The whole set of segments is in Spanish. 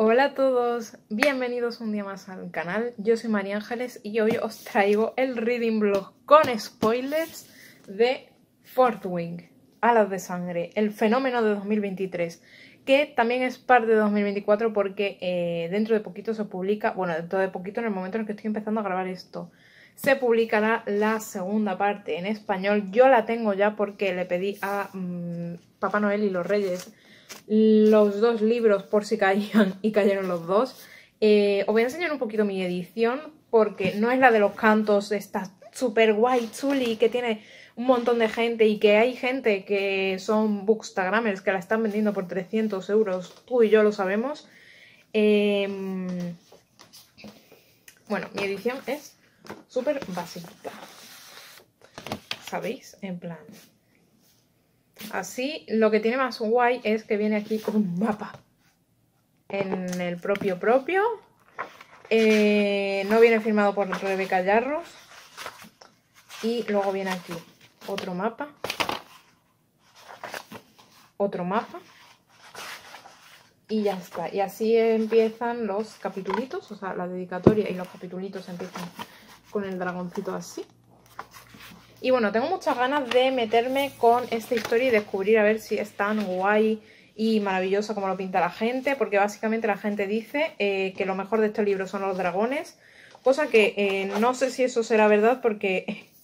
Hola a todos, bienvenidos un día más al canal, yo soy María Ángeles y hoy os traigo el reading blog con spoilers de Fourth Wing, Alas de Sangre, el fenómeno de 2023, que también es parte de 2024 porque eh, dentro de poquito se publica, bueno, dentro de poquito en el momento en el que estoy empezando a grabar esto, se publicará la segunda parte en español, yo la tengo ya porque le pedí a mm, Papá Noel y los Reyes los dos libros por si caían y cayeron los dos. Eh, os voy a enseñar un poquito mi edición porque no es la de los cantos, esta super guay, chuli, que tiene un montón de gente y que hay gente que son bookstagramers que la están vendiendo por 300 euros, tú y yo lo sabemos. Em, bueno, mi edición es súper básica. ¿Sabéis? En plan, Así, lo que tiene más guay es que viene aquí con un mapa. En el propio propio. Eh, no viene firmado por Rebeca Yarros. Y luego viene aquí otro mapa. Otro mapa. Y ya está. Y así empiezan los capitulitos. O sea, la dedicatoria y los capitulitos empiezan con el dragoncito así. Y bueno, tengo muchas ganas de meterme con esta historia y descubrir a ver si es tan guay y maravillosa como lo pinta la gente, porque básicamente la gente dice eh, que lo mejor de este libro son los dragones, cosa que eh, no sé si eso será verdad porque...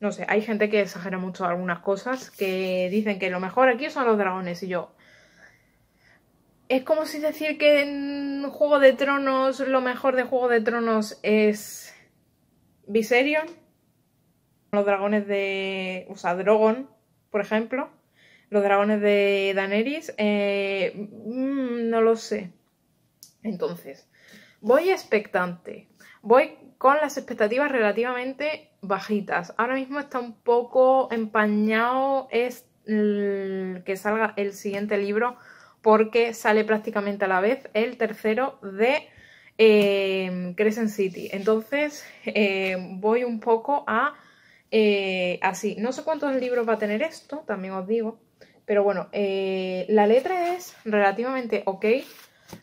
No sé, hay gente que exagera mucho algunas cosas, que dicen que lo mejor aquí son los dragones y yo... Es como si decir que en Juego de Tronos lo mejor de Juego de Tronos es Viserion los dragones de. O sea, Drogon, por ejemplo. Los dragones de Daenerys. Eh, mm, no lo sé. Entonces, voy expectante. Voy con las expectativas relativamente bajitas. Ahora mismo está un poco empañado es que salga el siguiente libro porque sale prácticamente a la vez el tercero de eh, Crescent City. Entonces eh, voy un poco a eh, así, no sé cuántos libros va a tener esto, también os digo. Pero bueno, eh, la letra es relativamente ok.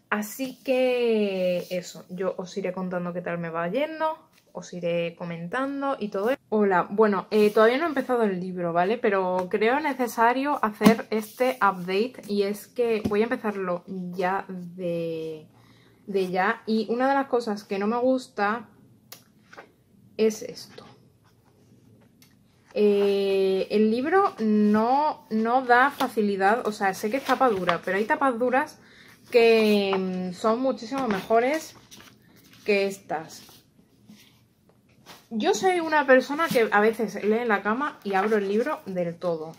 Así que eso, yo os iré contando qué tal me va yendo, os iré comentando y todo. Hola, bueno, eh, todavía no he empezado el libro, ¿vale? Pero creo necesario hacer este update y es que voy a empezarlo ya de, de ya. Y una de las cosas que no me gusta es esto. Eh, el libro no, da facilidad, o sea, sé que es tapa dura, pero hay tapas duras que mm, son muchísimo mejores que estas. Yo soy una persona que a veces lee en la cama y abro el libro del todo.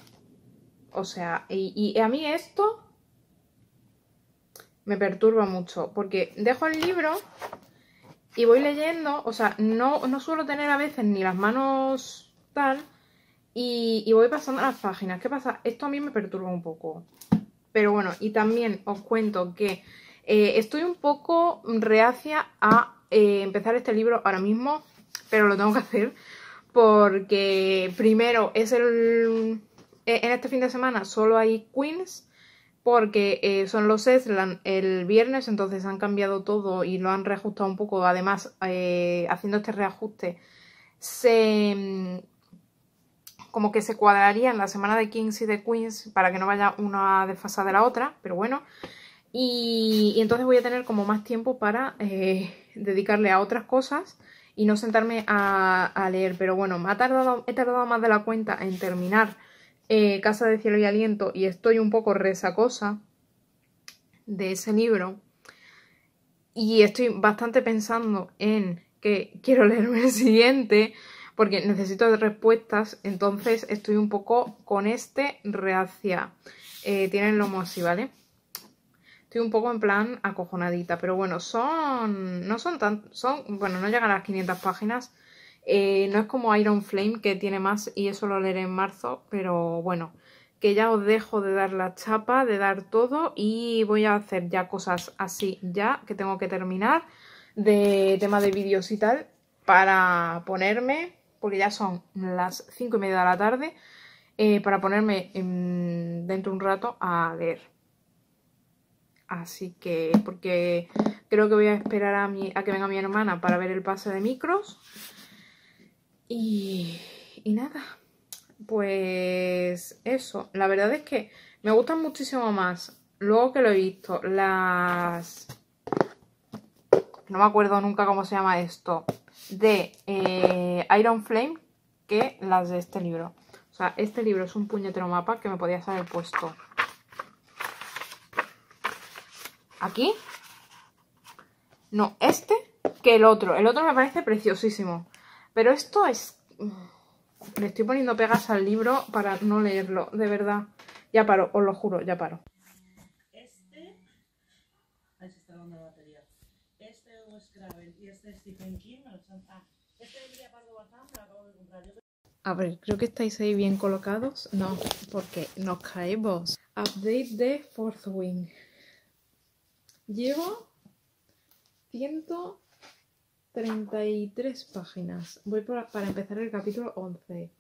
O sea, y, a mí esto me perturba mucho, porque dejo el libro y voy leyendo, o sea, no, no suelo tener a veces ni las manos tal, y, voy pasando las páginas. ¿Qué pasa? Esto a mí me perturba un poco. Pero bueno, y también os cuento que eh, estoy un poco reacia a eh, empezar este libro ahora mismo, pero lo tengo que hacer porque primero es el... E, en este fin de semana solo hay Queens porque eh, son los Eslan el viernes, entonces han cambiado todo y lo han reajustado un poco. Además, haciendo este reajuste, se como que se cuadrarían la semana de Kings y de Queens para que no vaya una desfasada de la otra, pero bueno. Y, entonces voy a tener como más tiempo para eh, dedicarle a otras cosas y no sentarme a, leer. Pero bueno, me ha tardado, he tardado más de la cuenta en terminar eh, Casa de Cielo y Aliento y estoy un poco cosa de ese libro. Y estoy bastante pensando en que quiero leerme el siguiente porque necesito respuestas, entonces estoy un poco con este reacia. Eh, tienen lo y ¿vale? Estoy un poco en plan acojonadita, pero bueno, son, no son tan, son, bueno, no llegan a las 500 páginas. Eh, no es como Iron Flame que tiene más y eso lo leeré en marzo, pero bueno, que ya os dejo de dar la chapa, de dar todo y voy a hacer ya cosas así ya que tengo que terminar de tema de vídeos y tal para ponerme porque ya son las 5 y media de la tarde, eh, para ponerme dentro un rato a ver Así que, porque creo que voy a esperar a, a que venga mi hermana para ver el pase de micros. Y, y nada, pues eso. La verdad es que me gustan muchísimo más, luego que lo he visto, las... No me acuerdo nunca cómo se llama esto de eh, Iron Flame que las de este libro. O sea, este libro es un puñetero mapa que me podías haber puesto aquí. No, este que el otro. El otro me parece preciosísimo. Pero esto es... Mm, le estoy poniendo pegas al libro para no leerlo, de verdad. Ya paro, os lo juro, ya paro. Este... Ahí está dando la batería. Este es a ver, creo que estáis ahí bien colocados. No, porque nos caemos. Update de Fourth Wing. Llevo 133 páginas. Voy para empezar el capítulo 11.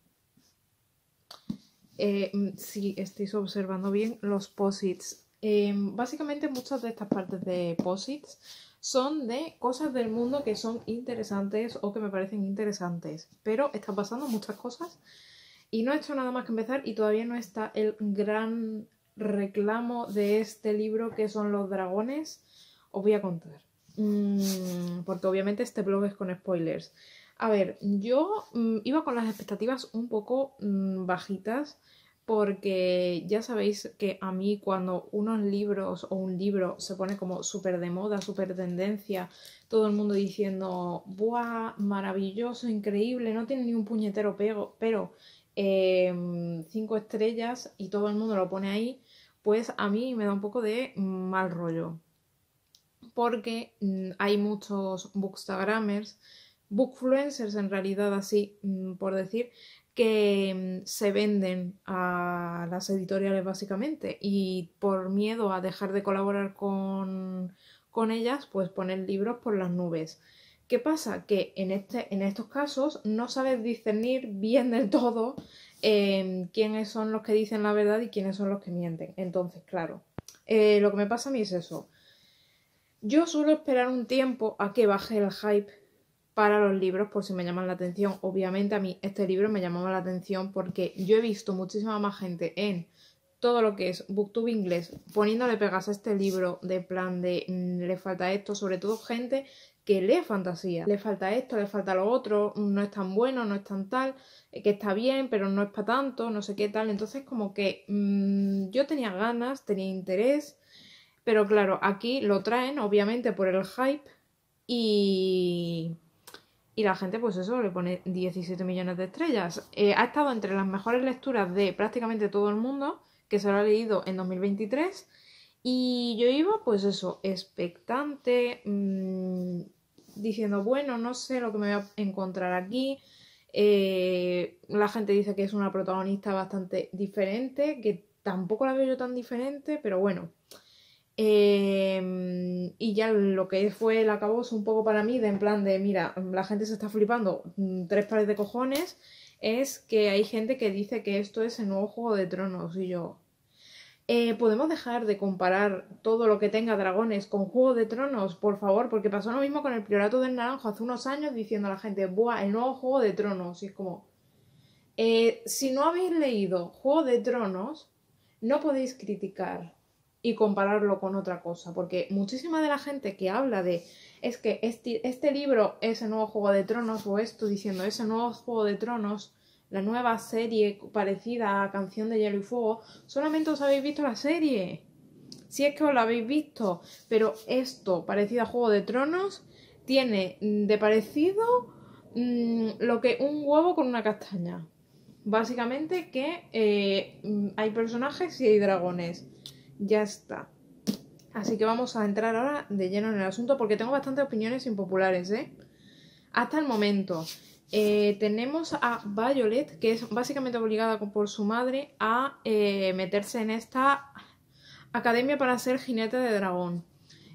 Eh, mm, si estáis observando bien los posits. Eh, básicamente muchas de estas partes de posits son de cosas del mundo que son interesantes o que me parecen interesantes. Pero están pasando muchas cosas y no he hecho nada más que empezar y todavía no está el gran reclamo de este libro que son los dragones. Os voy a contar. Mm, porque obviamente este blog es con spoilers. A ver, yo mm, iba con las expectativas un poco mm, bajitas porque ya sabéis que a mí cuando unos libros o un libro se pone como súper de moda, súper tendencia, todo el mundo diciendo, ¡buah! Maravilloso, increíble, no tiene ni un puñetero pego, pero em, cinco estrellas y todo el mundo lo pone ahí, pues a mí me da un poco de mal rollo. Porque mm, hay muchos bookstagramers, bookfluencers en realidad, así mm, por decir, que mm, se venden a las editoriales básicamente y por miedo a dejar de colaborar con, ellas, pues ponen libros por las nubes. ¿Qué pasa? Que en, este, en estos casos no sabes discernir bien del todo em, quiénes son los que dicen la verdad y quiénes son los que mienten. Entonces, claro, eh, lo que me pasa a mí es eso. Yo suelo esperar un tiempo a que baje el hype para los libros por si me llaman la atención. Obviamente a mí este libro me llamaba la atención porque yo he visto muchísima más gente en todo lo que es booktube inglés poniéndole pegas a este libro de plan de mm, le falta esto, sobre todo gente que lee fantasía. Le falta esto, le falta lo otro, mm, no es tan bueno, no es tan tal, eh, que está bien, pero no es para tanto, no sé qué tal. Entonces como que mm, yo tenía ganas, tenía interés, pero claro, aquí lo traen obviamente por el hype y y la gente, pues eso, le pone 17 millones de estrellas. Eh, ha estado entre las mejores lecturas de prácticamente todo el mundo, que se lo ha leído en 2023. Y yo iba, pues eso, expectante, mm, diciendo, bueno, no sé lo que me voy a encontrar aquí. Eh, la gente dice que es una protagonista bastante diferente, que tampoco la veo yo tan diferente, pero bueno. Em, y ya lo que fue el Es un poco para mí, de en plan de, mira, la gente se está flipando mm, tres pares de cojones, es que hay gente que dice que esto es el nuevo Juego de Tronos. Y yo, eh, ¿podemos dejar de comparar todo lo que tenga dragones con Juego de Tronos, por favor? Porque pasó lo mismo con el Priorato del Naranjo hace unos años diciendo a la gente, buah, el nuevo Juego de Tronos. Y es como, eh, si no habéis leído Juego de Tronos, no podéis criticar y compararlo con otra cosa, porque muchísima de la gente que habla de es que este, libro Ese nuevo Juego de Tronos o esto diciendo Ese nuevo Juego de Tronos, la nueva serie parecida a Canción de Hielo y Fuego, solamente os habéis visto la serie. Si es que os la habéis visto, pero esto parecido a Juego de Tronos tiene de parecido mm, lo que un huevo con una castaña. Básicamente que eh, mm, hay personajes y hay dragones ya está. Así que vamos a entrar ahora de lleno en el asunto porque tengo bastantes opiniones impopulares, ¿eh? Hasta el momento. Eh, tenemos a Violet, que es básicamente obligada por su madre a eh, meterse en esta academia para ser jinete de dragón.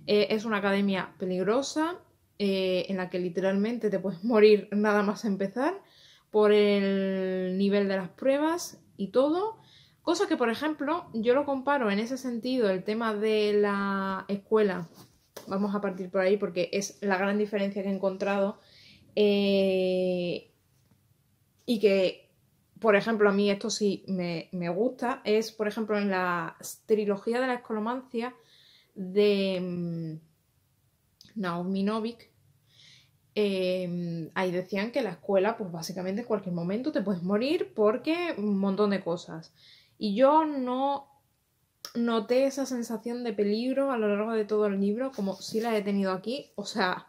Eh, es una academia peligrosa en la que literalmente te puedes morir nada más empezar por el nivel de las pruebas y todo. Cosa que, por ejemplo, yo lo comparo en ese sentido, el tema de la escuela, vamos a partir por ahí porque es la gran diferencia que he encontrado, eh, y que, por ejemplo, a mí esto sí me, gusta, es, por ejemplo, en la trilogía de la escolomancia de mm, Naomi Novik, eh, ahí decían que la escuela, pues básicamente en cualquier momento te puedes morir porque un montón de cosas. Y yo no noté esa sensación de peligro a lo largo de todo el libro, como si la he tenido aquí. O sea,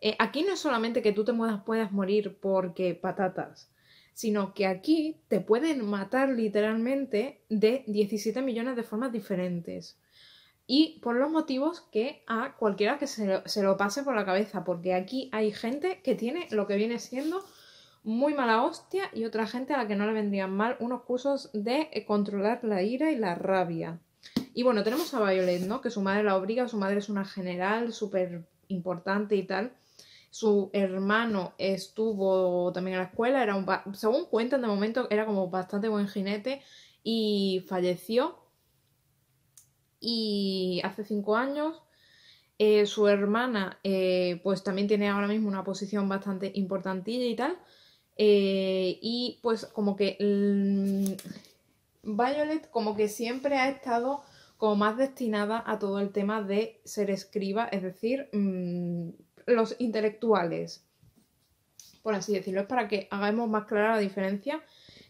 eh, aquí no es solamente que tú te puedas morir porque patatas, sino que aquí te pueden matar literalmente de 17 millones de formas diferentes. Y por los motivos que a cualquiera que se lo pase por la cabeza, porque aquí hay gente que tiene lo que viene siendo muy mala hostia y otra gente a la que no le vendrían mal unos cursos de eh, controlar la ira y la rabia. Y bueno, tenemos a Violet, ¿no? Que su madre la obliga, su madre es una general súper importante y tal. Su hermano estuvo también en la escuela, era según cuentan de momento, era como bastante buen jinete y falleció. Y hace cinco años. Eh, su hermana, eh, pues también tiene ahora mismo una posición bastante importantilla y tal. Eh, y pues como que mm, Violet como que siempre ha estado como más destinada a todo el tema de ser escriba, es decir, mm, los intelectuales, por así decirlo, es para que hagamos más clara la diferencia,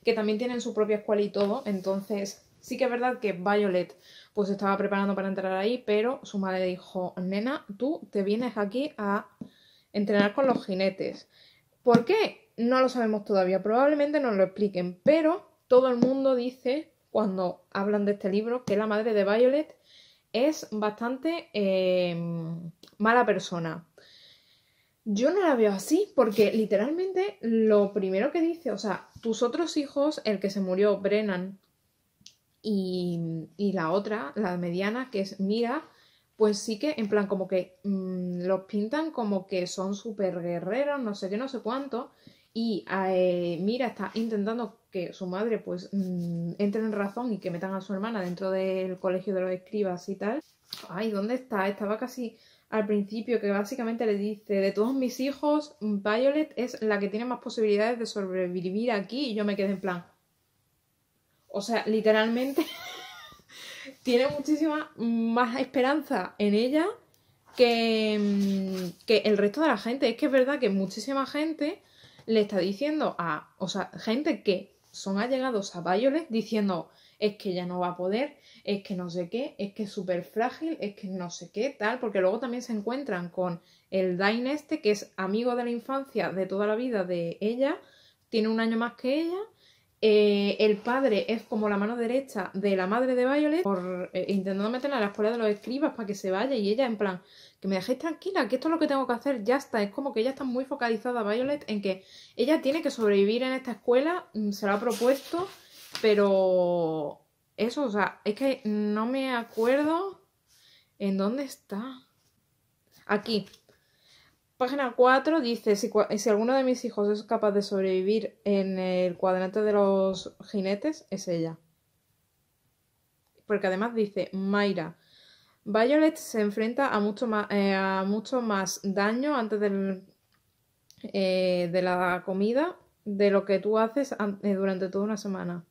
que también tienen su propia escuela y todo, entonces sí que es verdad que Violet pues estaba preparando para entrar ahí, pero su madre dijo, nena, tú te vienes aquí a entrenar con los jinetes. ¿Por qué? no lo sabemos todavía, probablemente nos lo expliquen, pero todo el mundo dice cuando hablan de este libro que la madre de Violet es bastante eh, mala persona. Yo no la veo así porque literalmente lo primero que dice, o sea, tus otros hijos, el que se murió, Brennan, y, la otra, la mediana, que es Mira, pues sí que en plan como que mm, los pintan como que son súper guerreros, no sé qué, no sé cuánto, y eh, Mira está intentando que su madre pues mm, entre en razón y que metan a su hermana dentro del colegio de los escribas y tal. Ay, ¿dónde está? Estaba casi al principio que básicamente le dice, de todos mis hijos, Violet es la que tiene más posibilidades de sobrevivir aquí y yo me quedé en plan. O sea, literalmente tiene muchísima más esperanza en ella que, mm, que el resto de la gente. Es que es verdad que muchísima gente le está diciendo a, o sea, gente que son allegados a Violet diciendo, es que ya no va a poder, es que no sé qué, es que es súper frágil, es que no sé qué, tal, porque luego también se encuentran con el Dain este, que es amigo de la infancia de toda la vida de ella, tiene un año más que ella, eh, el padre es como la mano derecha de la madre de Violet, por, eh, intentando meterla a la escuela de los escribas para que se vaya y ella en plan, que me dejéis tranquila, que esto es lo que tengo que hacer, ya está. Es como que ella está muy focalizada, Violet, en que ella tiene que sobrevivir en esta escuela, mm, se lo ha propuesto, pero eso, o sea, es que no me acuerdo en dónde está. Aquí, Página 4 dice, si, alguno de mis hijos es capaz de sobrevivir en el cuadrante de los jinetes, es ella. Porque además dice, Mayra, Violet se enfrenta a mucho más, eh, a mucho más daño antes del, eh, de la comida de lo que tú haces eh, durante toda una semana.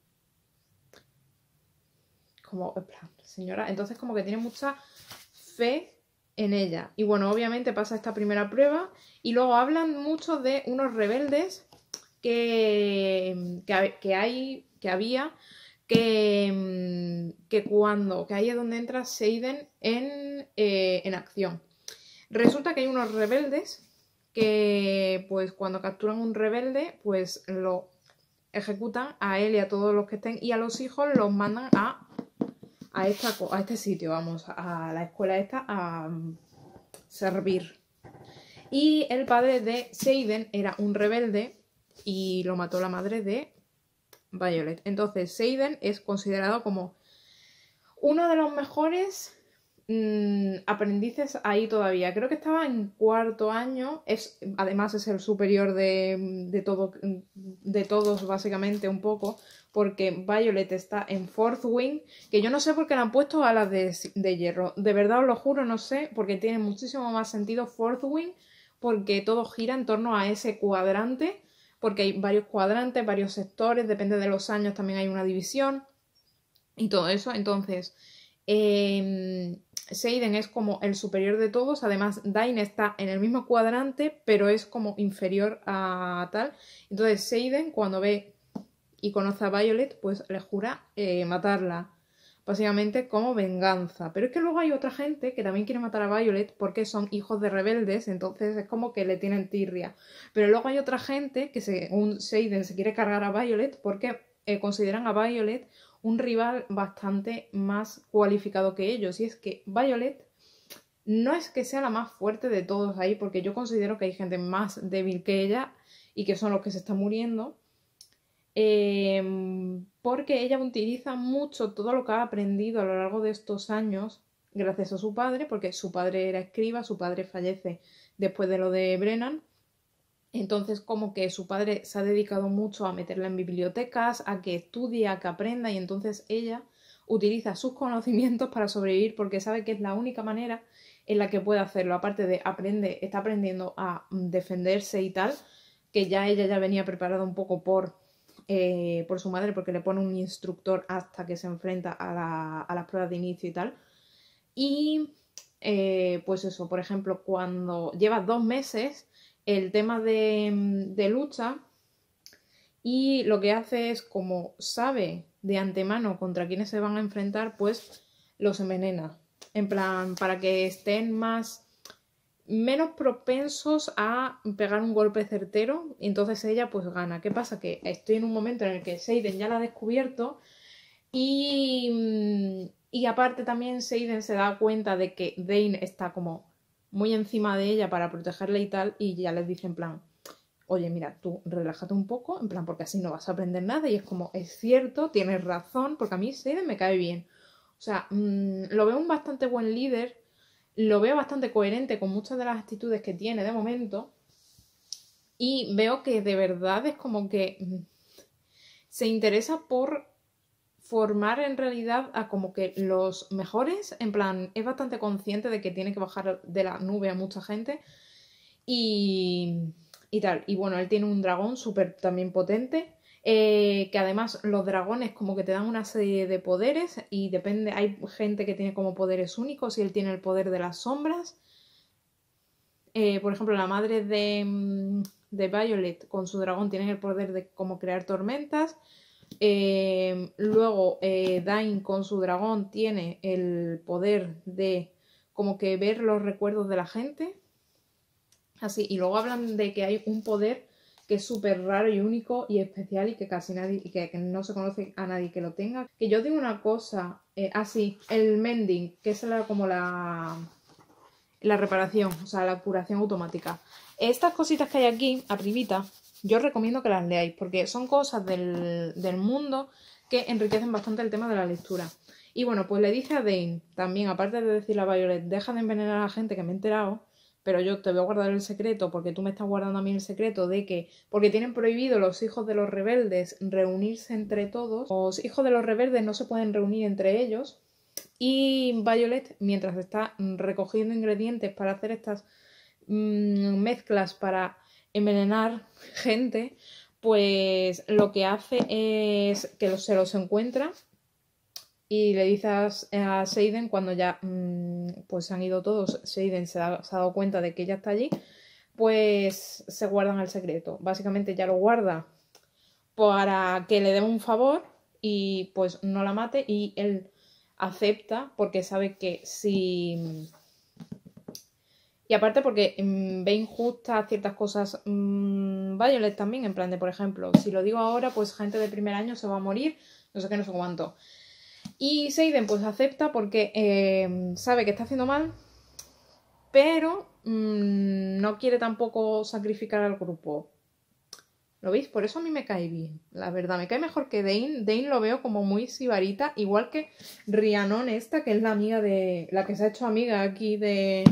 Como, plan, señora, entonces como que tiene mucha fe en ella. Y bueno, obviamente pasa esta primera prueba y luego hablan mucho de unos rebeldes que, que, hay, que había, que, mm, que, cuando, que ahí es donde entra Seiden en, eh, en acción. Resulta que hay unos rebeldes que pues cuando capturan un rebelde pues lo ejecutan a él y a todos los que estén y a los hijos los mandan a a, a este sitio, vamos, a la escuela esta, a mm, servir. Y el padre de Seiden era un rebelde y lo mató la madre de Violet. Entonces, Seiden es considerado como uno de los mejores mm, aprendices ahí todavía. Creo que estaba en cuarto año. Es, además, es el superior de, todo, de todos, básicamente, un poco porque Violet está en Fourth Wing, que yo no sé por qué le han puesto alas de, de hierro. De verdad os lo juro, no sé, porque tiene muchísimo más sentido Fourth Wing, porque todo gira en torno a ese cuadrante, porque hay varios cuadrantes, varios sectores, depende de los años también hay una división y todo eso. Entonces, em, Seiden es como el superior de todos, además Dain está en el mismo cuadrante, pero es como inferior a tal. Entonces Seiden cuando ve y conoce a Violet, pues le jura eh, matarla. Básicamente como venganza. Pero es que luego hay otra gente que también quiere matar a Violet porque son hijos de rebeldes, entonces es como que le tienen tirria. Pero luego hay otra gente que según Seiden se quiere cargar a Violet porque eh, consideran a Violet un rival bastante más cualificado que ellos. Y es que Violet no es que sea la más fuerte de todos ahí, porque yo considero que hay gente más débil que ella y que son los que se están muriendo. Em, porque ella utiliza mucho todo lo que ha aprendido a lo largo de estos años, gracias a su padre, porque su padre era escriba, su padre fallece después de lo de Brennan. Entonces, como que su padre se ha dedicado mucho a meterla en bibliotecas, a que estudie, a que aprenda, y entonces ella utiliza sus conocimientos para sobrevivir porque sabe que es la única manera en la que puede hacerlo. Aparte de aprende, está aprendiendo a defenderse y tal, que ya ella ya venía preparada un poco por eh, por su madre porque le pone un instructor hasta que se enfrenta a, las pruebas de inicio y tal. Y eh, pues eso, por ejemplo, cuando lleva dos meses el tema de, de lucha y lo que hace es como sabe de antemano contra quienes se van a enfrentar, pues los envenena. En plan, para que estén más menos propensos a pegar un golpe certero y entonces ella pues gana. ¿Qué pasa? Que estoy en un momento en el que Seiden ya la ha descubierto mm, y, aparte también Seiden se da cuenta de que Dane está como muy encima de ella para protegerla y tal y ya les dice en plan, oye mira, tú relájate un poco, en plan porque así no vas a aprender nada y es como, es cierto, tienes razón, porque a mí Seiden me cae bien. O sea, mm, lo veo un bastante buen líder lo veo bastante coherente con muchas de las actitudes que tiene de momento y veo que de verdad es como que mm, se interesa por formar en realidad a como que los mejores, en plan, es bastante consciente de que tiene que bajar de la nube a mucha gente y, y tal. Y bueno, él tiene un dragón súper también potente eh, que además los dragones como que te dan una serie de poderes y depende, hay gente que tiene como poderes únicos y él tiene el poder de las sombras. Eh, por ejemplo, la madre mm, de, Violet con su dragón tiene el poder de como crear tormentas. Eh, luego Dain con su dragón tiene el poder de como que ver los recuerdos de la gente. Así, y luego hablan de que hay un poder que es súper raro y único y especial y que casi nadie, y que, no se conoce a nadie que lo tenga. Que yo digo una cosa, eh, así, ah, el mending, que es como la, la reparación, o sea, la curación automática. Estas cositas que hay aquí, arribita, yo recomiendo que las leáis porque son cosas del, del mundo que enriquecen bastante el tema de la lectura. Y bueno, pues le dije a Dane, también, aparte de decirle a Violet, deja de envenenar a la gente que me he enterado, pero yo te voy a guardar el secreto porque tú me estás guardando a mí el secreto de que, porque tienen prohibido los hijos de los rebeldes reunirse entre todos, los hijos de los rebeldes no se pueden reunir entre ellos y Violet, mientras está recogiendo ingredientes para hacer estas mm, mezclas para envenenar gente, pues lo que hace es que se los encuentra y le dices a, Seiden cuando ya mm, pues se pues han ido todos, Seiden se ha, dado cuenta de que ella está allí, pues se guardan el secreto. Básicamente ya lo guarda para que le dé un favor y pues no la mate y él acepta porque sabe que si... Y aparte porque mm, ve injustas ciertas cosas mm, Violet también, en plan de, por ejemplo, si lo digo ahora, pues gente de primer año se va a morir, no sé qué, no sé cuánto. Y Seiden pues acepta porque eh, sabe que está haciendo mal, pero mm, no quiere tampoco sacrificar al grupo. ¿Lo veis? Por eso a mí me cae bien, la verdad. Me cae mejor que Dane. Dane lo veo como muy sibarita, igual que Rianon esta, que es la amiga de... la que se ha hecho amiga aquí de...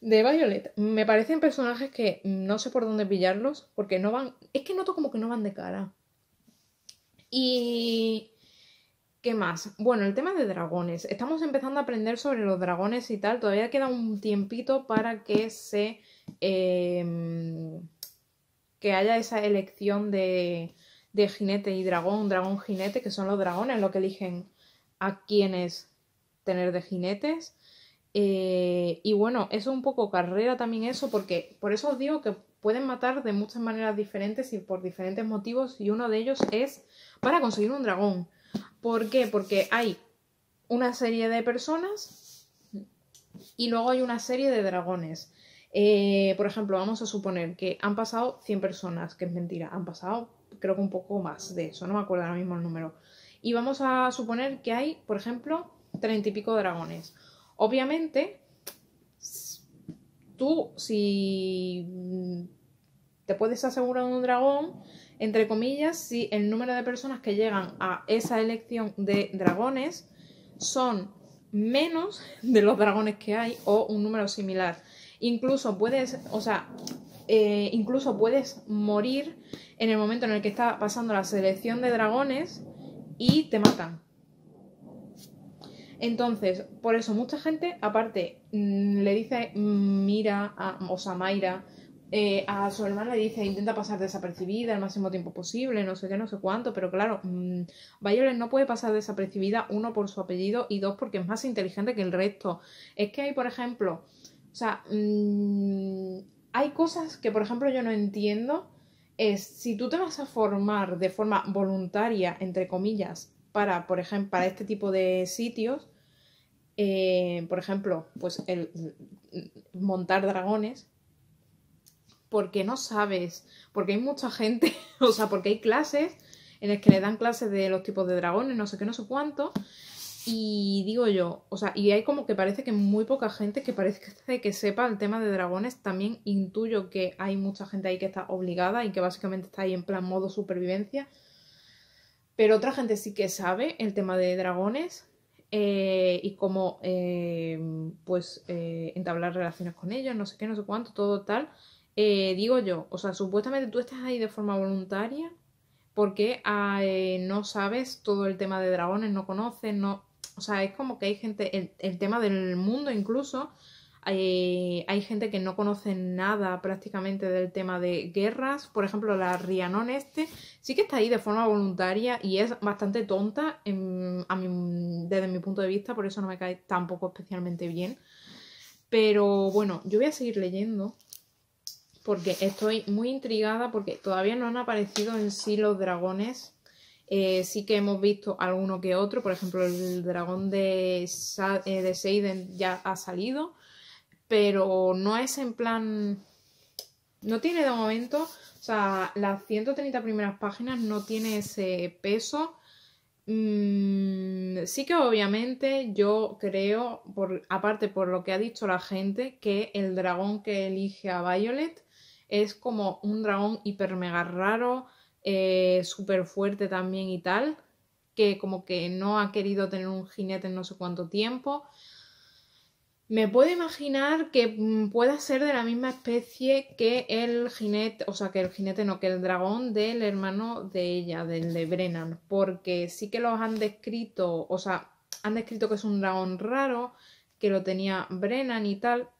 De Violet, me parecen personajes que no sé por dónde pillarlos, porque no van. Es que noto como que no van de cara. Y ¿Qué más? Bueno, el tema de dragones. Estamos empezando a aprender sobre los dragones y tal. Todavía queda un tiempito para que se... Em, que haya esa elección de, de jinete y dragón, dragón jinete, que son los dragones los que eligen a quienes tener de jinetes. Eh, y bueno, eso es un poco carrera también eso, porque por eso os digo que pueden matar de muchas maneras diferentes y por diferentes motivos, y uno de ellos es para conseguir un dragón. ¿Por qué? Porque hay una serie de personas y luego hay una serie de dragones. Eh, por ejemplo, vamos a suponer que han pasado 100 personas, que es mentira, han pasado creo que un poco más de eso, no me acuerdo ahora mismo el número. Y vamos a suponer que hay, por ejemplo, 30 y pico dragones. Obviamente, tú si te puedes asegurar un dragón, entre comillas, si el número de personas que llegan a esa elección de dragones son menos de los dragones que hay o un número similar. Incluso puedes, o sea, eh, incluso puedes morir en el momento en el que está pasando la selección de dragones y te matan. Entonces, por eso mucha gente, aparte, mm, le dice mm, Mira, a, o eh, a su hermana le dice, intenta pasar desapercibida el máximo tiempo posible, no sé qué, no sé cuánto, pero claro, mmm, no puede pasar desapercibida, uno, por su apellido, y dos, porque es más inteligente que el resto. Es que hay, por ejemplo, o sea, mm, hay cosas que, por ejemplo, yo no entiendo, es si tú te vas a formar de forma voluntaria, entre comillas, para, por ejemplo, para este tipo de sitios, eh, por ejemplo, pues el mm, montar dragones, porque no sabes, porque hay mucha gente, o sea, porque hay clases en las que le dan clases de los tipos de dragones, no sé qué, no sé cuánto. Y digo yo, o sea, y hay como que parece que muy poca gente que parece que sepa el tema de dragones. También intuyo que hay mucha gente ahí que está obligada y que básicamente está ahí en plan modo supervivencia. Pero otra gente sí que sabe el tema de dragones eh, y cómo eh, pues eh, entablar relaciones con ellos, no sé qué, no sé cuánto, todo tal. Eh, digo yo, o sea, supuestamente tú estás ahí de forma voluntaria porque ah, eh, no sabes todo el tema de dragones, no conoces, no... O sea, es como que hay gente, el, tema del mundo incluso, eh, hay gente que no conoce nada prácticamente del tema de guerras. Por ejemplo, la Rianón este sí que está ahí de forma voluntaria y es bastante tonta a desde mi punto de vista, por eso no me cae tampoco especialmente bien. Pero bueno, yo voy a seguir leyendo porque estoy muy intrigada porque todavía no han aparecido en sí los dragones. Eh, sí que hemos visto alguno que otro, por ejemplo el dragón de, eh, de Seiden ya ha salido, pero no es en plan... No tiene de momento, o sea, las 130 primeras páginas no tiene ese peso. Mm, sí que obviamente yo creo, por, aparte por lo que ha dicho la gente, que el dragón que elige a Violet es como un dragón hiper mega raro, eh, súper fuerte también y tal, que como que no ha querido tener un jinete en no sé cuánto tiempo. Me puedo imaginar que mm, pueda ser de la misma especie que el jinete, o sea, que el jinete no, que el dragón del hermano de ella, del de Brennan, porque sí que los han descrito, o sea, han descrito que es un dragón raro, que lo tenía Brennan y tal,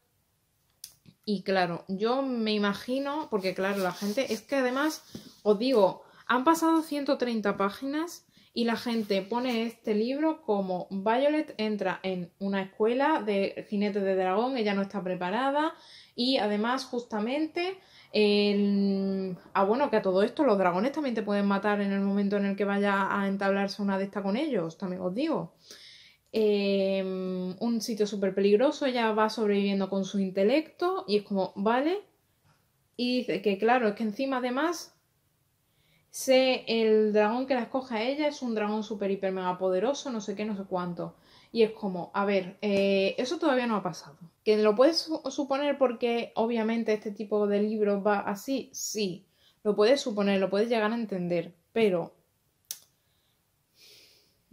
y claro, yo me imagino, porque claro, la gente, es que además, os digo, han pasado 130 páginas y la gente pone este libro como Violet entra en una escuela de jinetes de dragón, ella no está preparada y además justamente Ah, bueno, que a todo esto los dragones también te pueden matar en el momento en el que vaya a entablarse una de estas con ellos, también os digo. Em, un sitio súper peligroso, ella va sobreviviendo con su intelecto y es como, vale. Y dice que claro, es que encima además, sé el dragón que la escoja a ella es un dragón súper, hiper, mega poderoso, no sé qué, no sé cuánto. Y es como, a ver, eh, eso todavía no ha pasado. ¿Que lo puedes suponer porque obviamente este tipo de libros va así? Sí, lo puedes suponer, lo puedes llegar a entender, pero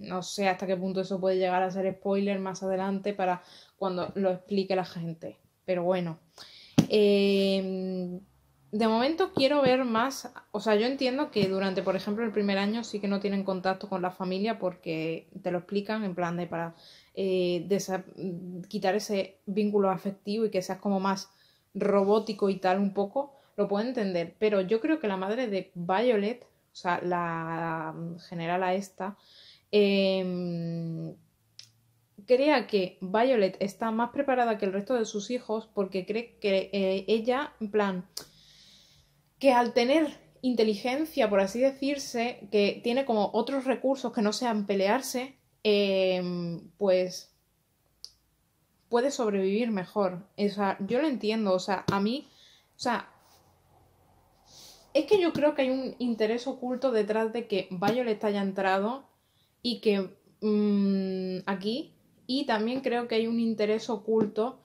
no sé hasta qué punto eso puede llegar a ser spoiler más adelante para cuando lo explique la gente. Pero bueno. Em, de momento quiero ver más. O sea, yo entiendo que durante, por ejemplo, el primer año sí que no tienen contacto con la familia porque te lo explican en plan de para eh, quitar ese vínculo afectivo y que seas como más robótico y tal un poco. Lo puedo entender. Pero yo creo que la madre de Violet, o sea, la general a esta Em, crea que Violet está más preparada que el resto de sus hijos porque cree que eh, ella, en plan, que al tener inteligencia, por así decirse, que tiene como otros recursos que no sean pelearse, em, pues puede sobrevivir mejor. O sea, yo lo entiendo, o sea, a mí, o sea, es que yo creo que hay un interés oculto detrás de que Violet haya entrado y que mm, aquí, y también creo que hay un interés oculto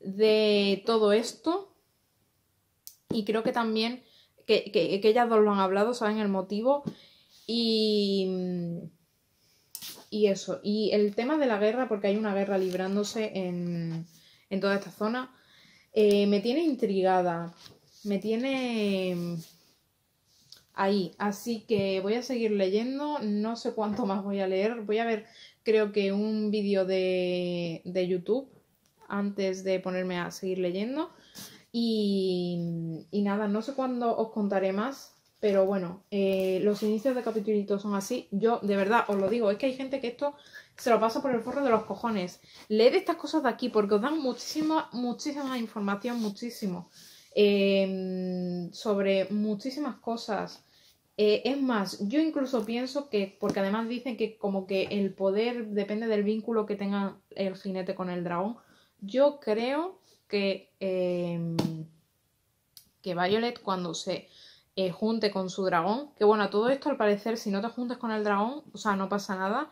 de todo esto y creo que también que, que, ellas dos lo han hablado, saben el motivo y, mm, y eso, y el tema de la guerra, porque hay una guerra librándose en, en toda esta zona, eh, me tiene intrigada, me tiene ahí. Así que voy a seguir leyendo, no sé cuánto más voy a leer, voy a ver creo que un vídeo de, YouTube antes de ponerme a seguir leyendo. Y, nada, no sé cuándo os contaré más, pero bueno, eh, los inicios de capítulo son así. Yo, de verdad, os lo digo, es que hay gente que esto se lo pasa por el forro de los cojones. Leed estas cosas de aquí porque os dan muchísima, muchísima información, muchísimo. Eh, sobre muchísimas cosas. Eh, es más, yo incluso pienso que, porque además dicen que como que el poder depende del vínculo que tenga el jinete con el dragón, yo creo que, em, que Violet cuando se eh, junte con su dragón, que bueno, todo esto al parecer si no te juntas con el dragón, o sea, no pasa nada,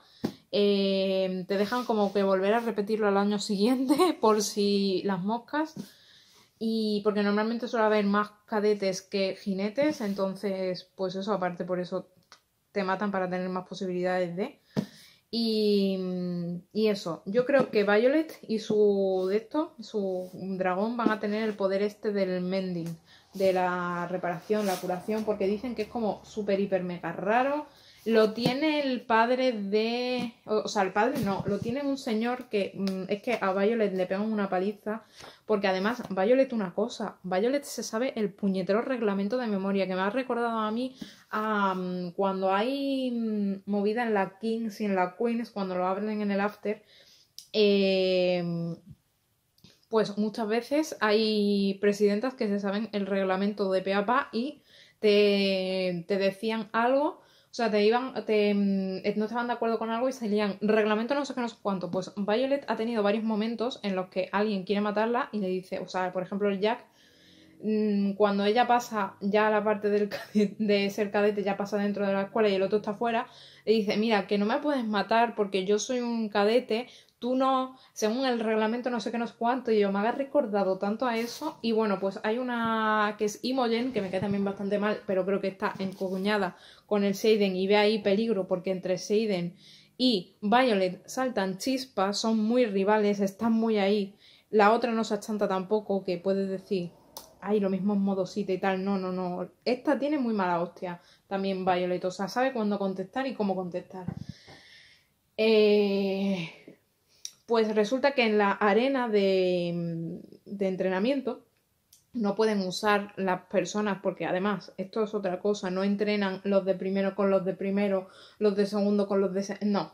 em, te dejan como que volver a repetirlo al año siguiente por si las moscas. Y porque normalmente suele haber más cadetes que jinetes, entonces, pues eso, aparte por eso te matan para tener más posibilidades de. Y, eso, yo creo que Violet y su de su dragón, van a tener el poder este del mending, de la reparación, la curación, porque dicen que es como súper, hiper, mega raro lo tiene el padre de. O sea, el padre no, lo tiene un señor que. Mm, es que a Violet le pegan una paliza. Porque además, Violet, una cosa. Violet se sabe el puñetero reglamento de memoria. Que me ha recordado a mí mm, cuando hay mm, movida en la Kings y en la Queens, cuando lo abren en el after. Eh, pues muchas veces hay presidentas que se saben el reglamento de peapa y te, te decían algo o sea, te iban, te, mm, no estaban de acuerdo con algo y salían reglamento no sé qué, no sé cuánto. Pues Violet ha tenido varios momentos en los que alguien quiere matarla y le dice, o sea, por ejemplo, el Jack, mm, cuando ella pasa ya a la parte del de ser cadete, ya pasa dentro de la escuela y el otro está fuera, le dice, mira, que no me puedes matar porque yo soy un cadete, tú no, según el reglamento no sé qué, nos cuánto, y yo me había recordado tanto a eso, y bueno, pues hay una que es Imogen, que me queda también bastante mal, pero creo que está encoguñada con el Seiden, y ve ahí peligro, porque entre Seiden y Violet saltan chispas, son muy rivales, están muy ahí, la otra no se achanta tampoco, que puedes decir... Ay, lo mismo en modosita y tal. No, no, no. Esta tiene muy mala hostia. También Violet. O sea, sabe cuándo contestar y cómo contestar. Eh, pues resulta que en la arena mm, de, entrenamiento no pueden usar las personas porque además esto es otra cosa, no entrenan los de primero con los de primero, los de segundo con los de... segundo No.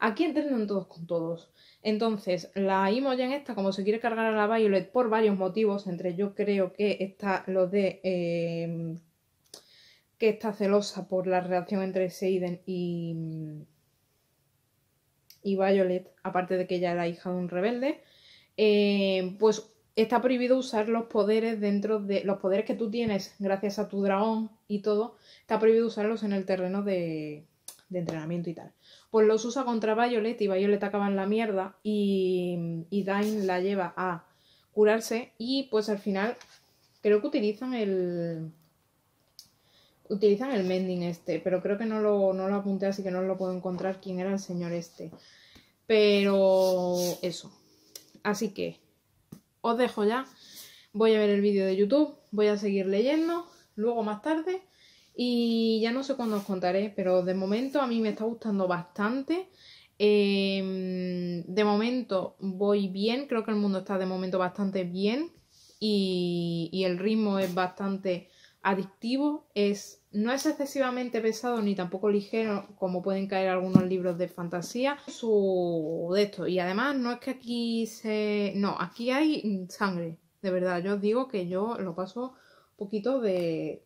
Aquí entrenan todos con todos. Entonces, la en esta, como se quiere cargar a la Violet por varios motivos, entre yo creo que está lo de... Eh, que está celosa por la relación entre Seiden y mm, y Violet, aparte de que ella era hija de un rebelde, eh, pues está prohibido usar los poderes dentro de los poderes que tú tienes gracias a tu dragón y todo, está prohibido usarlos en el terreno de, de entrenamiento y tal. Pues los usa contra Violet y Violet acaba en la mierda y, y Dain la lleva a curarse y pues al final creo que utilizan el, utilizan el mending este, pero creo que no lo, no lo apunté, así que no lo puedo encontrar quién era el señor este. Pero eso. Así que os dejo ya. Voy a ver el vídeo de YouTube, voy a seguir leyendo, luego más tarde. Y ya no sé cuándo os contaré, pero de momento a mí me está gustando bastante. Em, de momento voy bien, creo que el mundo está de momento bastante bien y el ritmo es bastante adictivo, es, no es excesivamente pesado ni tampoco ligero como pueden caer algunos libros de fantasía. Su de esto. Y además no es que aquí se... No, aquí hay sangre. De verdad, yo os digo que yo lo paso un poquito de...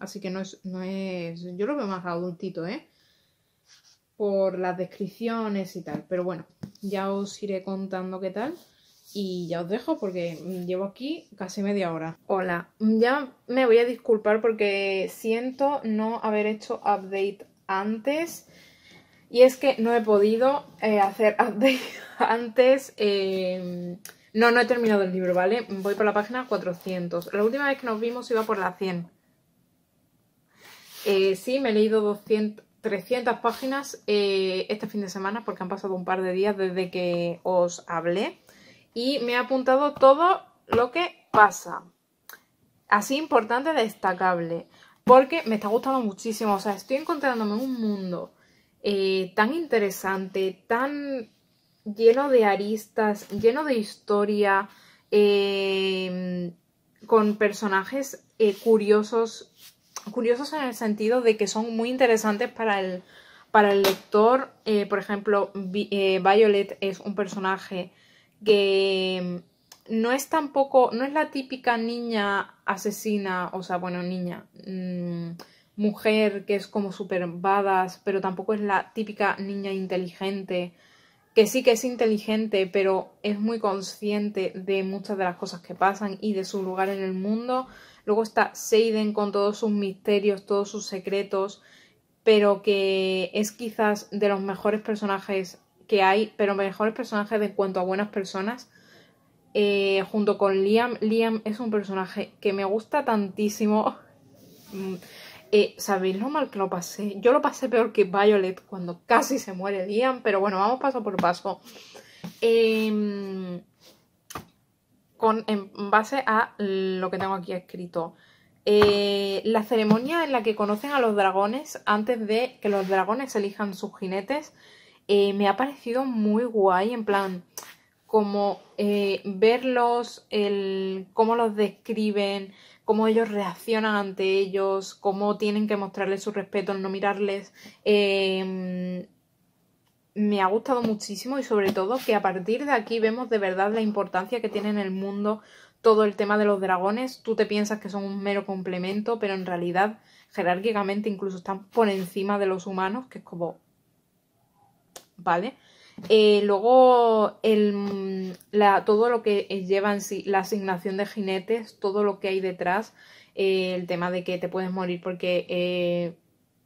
Así que no es, no es... Yo lo veo más adultito, ¿eh? Por las descripciones y tal. Pero bueno, ya os iré contando qué tal y ya os dejo porque mm, llevo aquí casi media hora. Hola, ya me voy a disculpar porque siento no haber hecho update antes y es que no he podido eh, hacer update antes. Em, no, no he terminado el libro, ¿vale? Voy por la página 400. La última vez que nos vimos iba por la 100. Eh, sí, me he leído 300 páginas eh, este fin de semana porque han pasado un par de días desde que os hablé y me ha apuntado todo lo que pasa. Así importante, destacable. Porque me está gustando muchísimo. O sea, estoy encontrándome en un mundo eh, tan interesante, tan lleno de aristas, lleno de historia, eh, con personajes eh, curiosos. Curiosos en el sentido de que son muy interesantes para el, para el lector. por ejemplo, Violet es un personaje que mm, no es tampoco, no es la típica niña asesina, o sea, bueno, niña, mm, mujer que es como super badass, pero tampoco es la típica niña inteligente, que sí que es inteligente, pero es muy consciente de muchas de las cosas que pasan y de su lugar en el mundo. Luego está Seiden con todos sus misterios, todos sus secretos, pero que es quizás de los mejores personajes que hay, pero mejores personajes de cuanto a buenas personas. Eh, junto con Liam, Liam es un personaje que me gusta tantísimo. Mm, eh, ¿Sabéis lo mal que lo pasé? Yo lo pasé peor que Violet cuando casi se muere Liam, pero bueno, vamos paso por paso. Em, con, en base a lo que tengo aquí escrito. Eh, la ceremonia en la que conocen a los dragones antes de que los dragones elijan sus jinetes eh, me ha parecido muy guay, en plan, como eh, verlos, el, cómo los describen, cómo ellos reaccionan ante ellos, cómo tienen que mostrarles su respeto, no mirarles. Em, me ha gustado muchísimo y sobre todo que a partir de aquí vemos de verdad la importancia que tiene en el mundo todo el tema de los dragones. Tú te piensas que son un mero complemento, pero en realidad jerárquicamente incluso están por encima de los humanos, que es como, ¿vale? Eh, luego, el, todo lo que lleva en sí, la asignación de jinetes, todo lo que hay detrás, eh, el tema de que te puedes morir porque eh,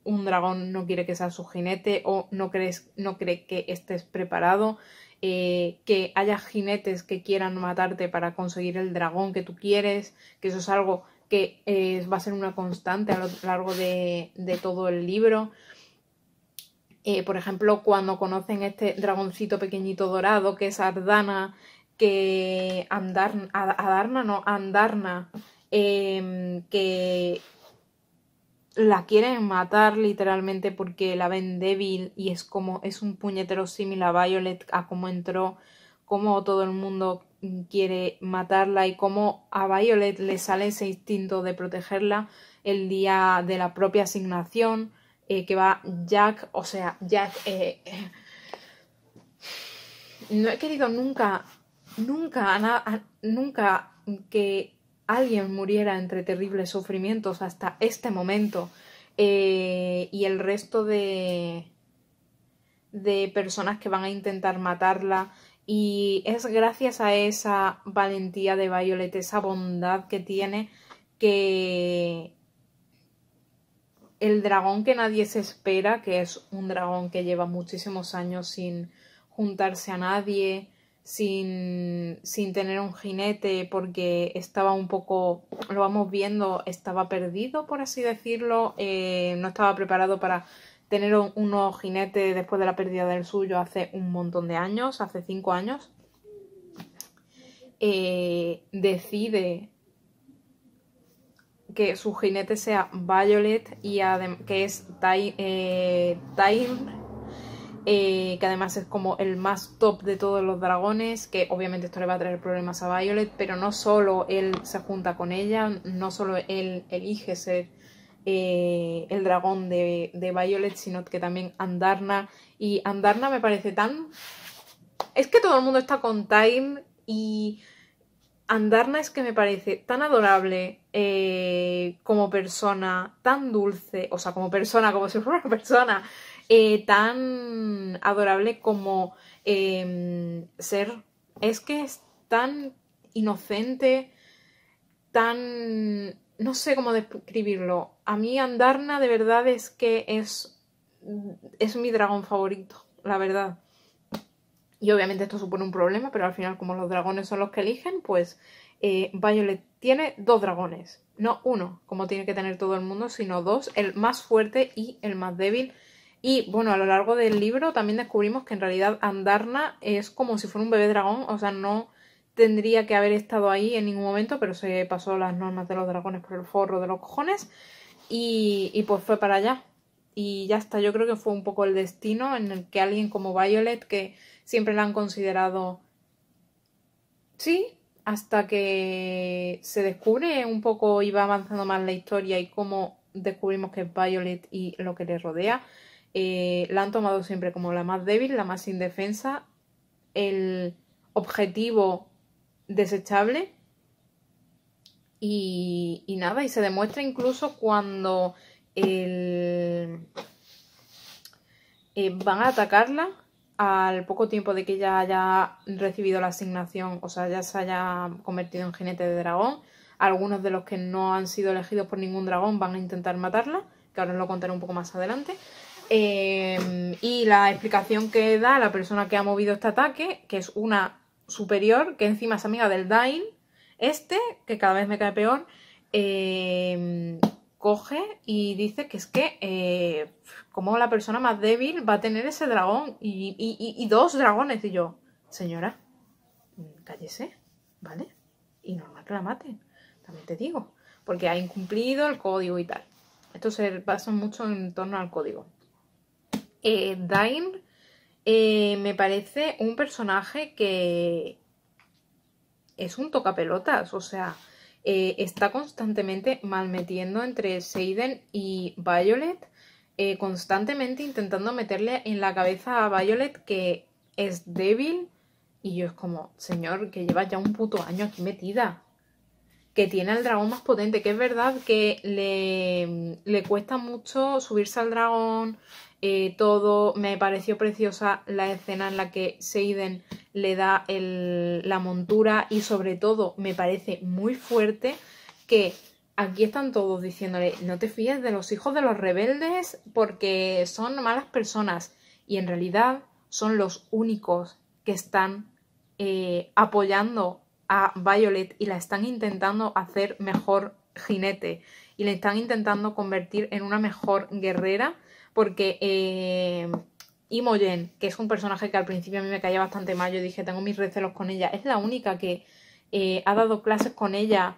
un dragón no quiere que sea su jinete o no, crees, no cree que estés preparado, que haya jinetes que quieran matarte para conseguir el dragón que tú quieres, que eso es algo que va a ser una constante a lo largo de todo el libro. Eh, por ejemplo, cuando conocen este dragoncito pequeñito dorado que es Ardana, que Andarna, no, Andarna, em, que la quieren matar literalmente porque la ven débil y es como es un puñetero similar a Violet a cómo entró, cómo todo el mundo quiere matarla y cómo a Violet le sale ese instinto de protegerla el día de la propia asignación. Eh, que va Jack, o sea, Jack... Eh, eh, no he querido nunca, nunca, nunca que alguien muriera entre terribles sufrimientos hasta este momento. y el resto de, de personas que van a intentar matarla. Y es gracias a esa valentía de Violet, esa bondad que tiene, que el dragón que nadie se espera, que es un dragón que lleva muchísimos años sin juntarse a nadie, sin, tener un jinete, porque estaba un poco, lo vamos viendo, estaba perdido, por así decirlo, eh, no estaba preparado para tener un, jinete después de la pérdida del suyo hace un montón de años, hace cinco años. Eh, decide que su jinete sea Violet y que es Time, eh, eh, que además es como el más top de todos los dragones, que obviamente esto le va a traer problemas a Violet, pero no solo él se junta con ella, no solo él elige ser eh, el dragón de, de Violet, sino que también Andarna, y Andarna me parece tan... Es que todo el mundo está con Time y Andarna es que me parece tan adorable eh, como persona, tan dulce, o sea, como persona, como si fuera una persona, eh, tan adorable como em, ser. Es que es tan inocente, tan... no sé cómo describirlo. A mí Andarna de verdad es que es, es mi dragón favorito, la verdad. Y obviamente esto supone un problema, pero al final como los dragones son los que eligen, pues eh, Violet tiene dos dragones, no uno, como tiene que tener todo el mundo, sino dos, el más fuerte y el más débil. Y bueno, a lo largo del libro también descubrimos que en realidad Andarna es como si fuera un bebé dragón, o sea, no tendría que haber estado ahí en ningún momento, pero se pasó las normas de los dragones por el forro de los cojones y, y pues fue para allá. Y ya está, yo creo que fue un poco el destino en el que alguien como Violet, que siempre la han considerado... Sí, hasta que se descubre un poco y va avanzando más la historia y cómo descubrimos que es Violet y lo que le rodea, eh, la han tomado siempre como la más débil, la más indefensa, el objetivo desechable. Y, nada, y se demuestra incluso cuando el, eh, van a atacarla al poco tiempo de que ya haya recibido la asignación, o sea, ya se haya convertido en jinete de dragón, algunos de los que no han sido elegidos por ningún dragón van a intentar matarla, que ahora os lo contaré un poco más adelante. Eh, y la explicación que da la persona que ha movido este ataque, que es una superior, que encima es amiga del Dain, este, que cada vez me cae peor, eh, coge y dice que es que eh, como la persona más débil va a tener ese dragón y, dos dragones. Y yo, señora, cállese, ¿vale? Y normal que la maten, también te digo, porque ha incumplido el código y tal. Esto se pasa mucho en torno al código. Eh, Dain eh, me parece un personaje que es un tocapelotas, o sea, eh, está constantemente malmetiendo entre Seiden y Violet, eh, constantemente intentando meterle en la cabeza a Violet que es débil. Y yo es como, señor, que lleva ya un puto año aquí metida. Que tiene al dragón más potente, que es verdad que le, le cuesta mucho subirse al dragón, eh, todo. Me pareció preciosa la escena en la que Seiden le da la montura y sobre todo me parece muy fuerte que aquí están todos diciéndole no te fíes de los hijos de los rebeldes porque son malas personas y en realidad son los únicos que están eh, apoyando a Violet y la están intentando hacer mejor jinete y le están intentando convertir en una mejor guerrera porque eh, Imogen, que es un personaje que al principio a mí me caía bastante mal, yo dije, tengo mis recelos con ella, es la única que eh, ha dado clases con ella